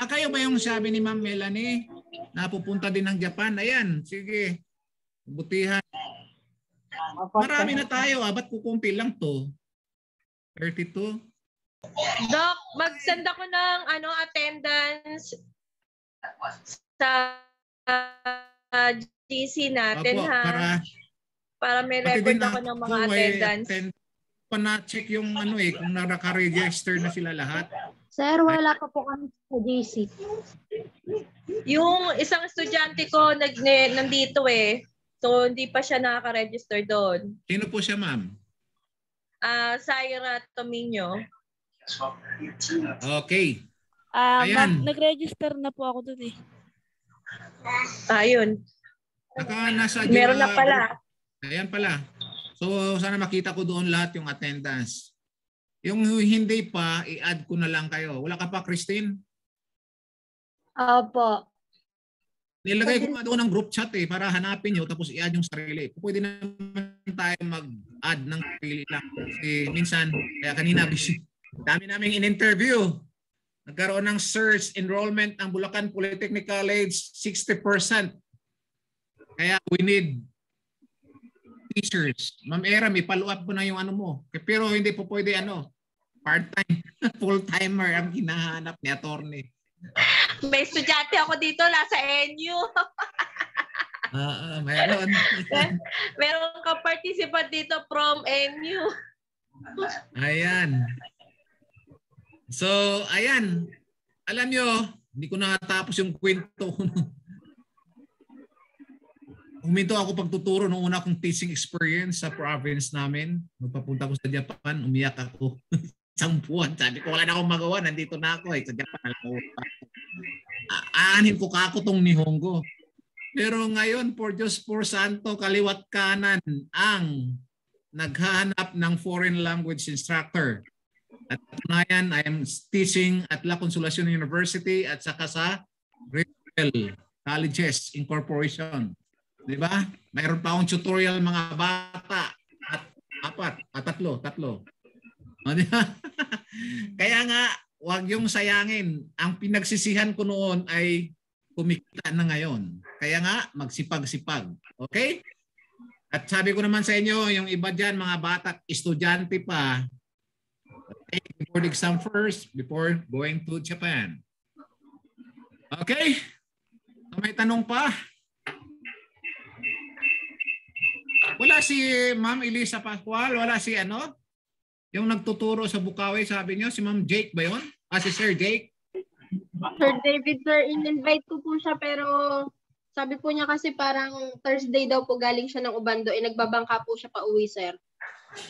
Ah, kayo ba yung sabi ni Ma'am Melanie? Napupunta din ng Japan. Ayan, sige. Butihan. Marami na tayo ah. Ba't kukumpil lang to? 32? Doc, magsend ako ng ano, attendance sa uh, GC natin Opo, ha. Para, para may record ako ng mga eh, attendance. Eh, Pana-check yung ano eh, kung naka-register na sila lahat. Sir, wala ka po kami sa GC. Yung isang estudyante ko nag, nandito eh. So, hindi pa siya nakaka-register doon. Sino po siya, ma'am? uh, ah, Syra Tominyo. Okay. Uh, Ayan. nag-register na po ako doon eh. Ayun. Ah, Naka, nasa Meron na pala. Ayan pala. So sana makita ko doon lahat yung attendance. Yung hindi pa, i-add ko na lang kayo. Wala ka pa, Christine? Opo. Nilagay ko nga doon ng group chat eh para hanapin nyo tapos i-add yung sarili. Pwede naman tayo mag-add ng sarili lang. Kasi minsan, kaya kanina busy. Dami naming in-interview. Nagkaroon ng search enrollment ng Bulacan Polytechnic College 60%. Kaya we need teachers. Ma'am Era, may follow up ko na yung ano mo. Pero hindi po pwede ano, part-time, full-timer ang hinahanap ni attorney. May estudyante ako dito, nasa NU. ah, uh, meron. meron ka participant dito from NU. ayan. So, ayan. Alam nyo, hindi ko natapos yung kwento ko. Huminto ako pagtuturo nung una kong teaching experience sa province namin. Magpapunta ko sa Japan, umiyak ako isang buwan. Sabi ko, wala na akong magawa. Nandito na ako. Eh. Sa Japan, aanin ko kako tong ni Hongo. Pero ngayon, for Diyos, for Santo, kaliwat kanan ang naghahanap ng foreign language instructor. At ngayon, I am teaching at La Consolacion University at saka sa Ritual Colleges Incorporation. Di ba? Mayroon pa akong tutorial mga bata at apat, at ah, tatlo, tatlo. Mm. Kaya nga, wag yung sayangin. Ang pinagsisihan ko noon ay kumikita na ngayon. Kaya nga, magsipag-sipag. Okay? At sabi ko naman sa inyo, yung iba dyan, mga bata, estudyante pa, take the board exam first before going to Japan. Okay? may tanong pa? Wala si Ma'am Elisa Pascual, wala si ano? Yung nagtuturo sa Bukawi, sabi niyo, si Ma'am Jake ba yun? Ah, si Sir Jake? Sir David, sir, in-invite ko po siya pero sabi po niya kasi parang Thursday daw po galing siya ng Ubando. Eh, nagbabangka po siya pa uwi, sir.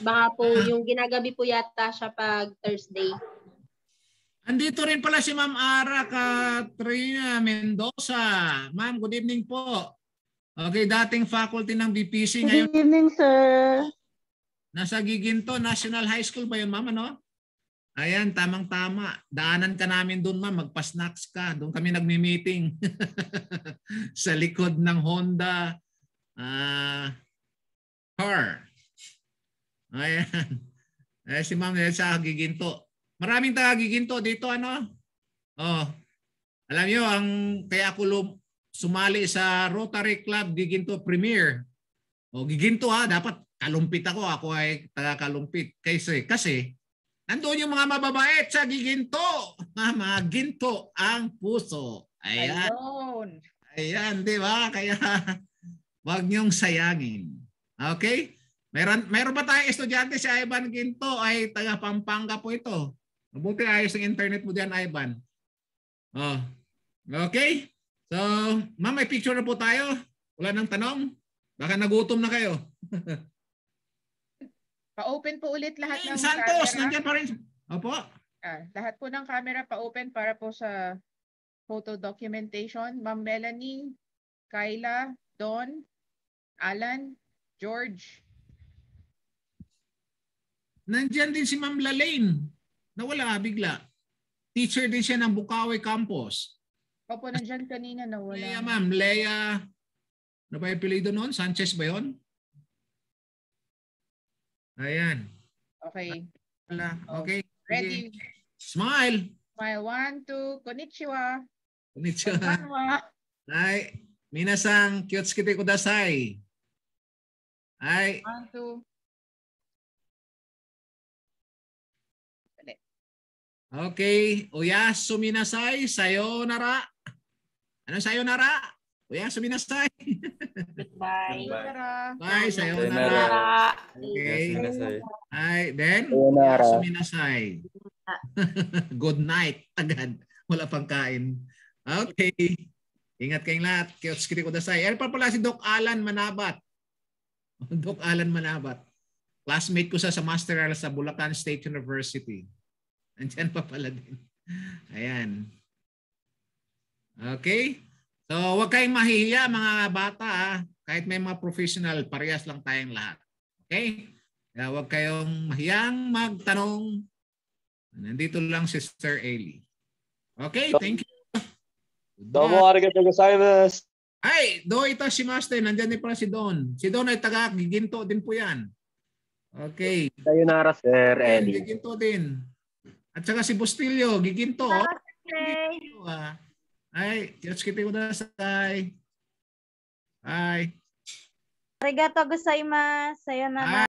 Baka po yung ginagabi po yata siya pag Thursday. Andito rin pala si Ma'am Ara Katrina Mendoza. Ma'am, good evening po. Okay, dating faculty ng BPC. Good evening, sir. Nasa Giginto National High School ba yun, ma'am? Ano? Ayan, tamang-tama. Daanan ka namin doon, ma'am. Magpa-snacks ka. Doon kami nagmi-meeting. sa likod ng Honda uh, car. Ayan. Eh, si ma'am eh, sa Giginto. Maraming taga Giginto dito, ano? Oh, alam niyo ang kaya ako lum, sumali sa Rotary Club Giginto Premier. O oh, Giginto ha, dapat kalumpit ako, ako ay taga-kalumpit. Kasi, kasi nandoon yung mga mababait sa giginto. Ah, mga ginto ang puso. Ayan. Ayun. Ayan, di ba? Kaya wag niyong sayangin. Okay? Meron, meron ba tayong estudyante si Ivan Ginto ay taga Pampanga po ito. Mabuti ayos ng internet mo diyan Ivan. Oh. Okay? So, ma'am, may picture na po tayo. Wala nang tanong? Baka nagutom na kayo. Pa-open po ulit lahat hey, ng Santos, camera. nandiyan pa rin. Opo. Ah, lahat po ng camera pa-open para po sa photo documentation. Ma'am Melanie, Kyla, Don, Alan, George. Nandiyan din si Ma'am Lalaine. Nawala bigla. Teacher din siya ng Bukawi Campus. Opo, nandiyan kanina nawala. Leia, ma'am. Leia, ano ba yung pilido noon? Sanchez ba yun? Ayan. Okay. Wala. Oh, okay. Ready. Smile. Smile. One, two. Konnichiwa. Konnichiwa. Konnichiwa. Ay, minasang kyotsukite kudasai. Ay. One, two. Okay. Oyasumi nasai. Sayonara. Ano sayonara? Sayonara. Kuya, suminasay. Goodbye. Sayonara. Bye, sayonara. Okay. Ay, then, kuya, suminasay. Good night agad. Wala pang kain. Okay. Ingat kayong lahat. Kiyots kiri ko dasay. Ayan pa pala si Doc Alan Manabat. Doc Alan Manabat. Classmate ko sa sa Master sa Bulacan State University. Andiyan pa pala din. Ayan. Okay. So, huwag kayong mahihiya mga bata. Ha? Kahit may mga professional, parehas lang tayong lahat. Okay? Kaya huwag kayong mahiyang magtanong. Nandito lang si Sister Ailey. Okay, thank you. Domo arigatou gozaimasu. Ay, do ito si Master. Nandiyan din pala si Don. Si Don ay taga Giginto din po yan. Okay. Sayonara, Sir Eddie. Giginto din. At saka si Bustillo, Giginto. Okay. Giginto, ah. はい、気をつけてください。はい。ありがとうございます。さよなら。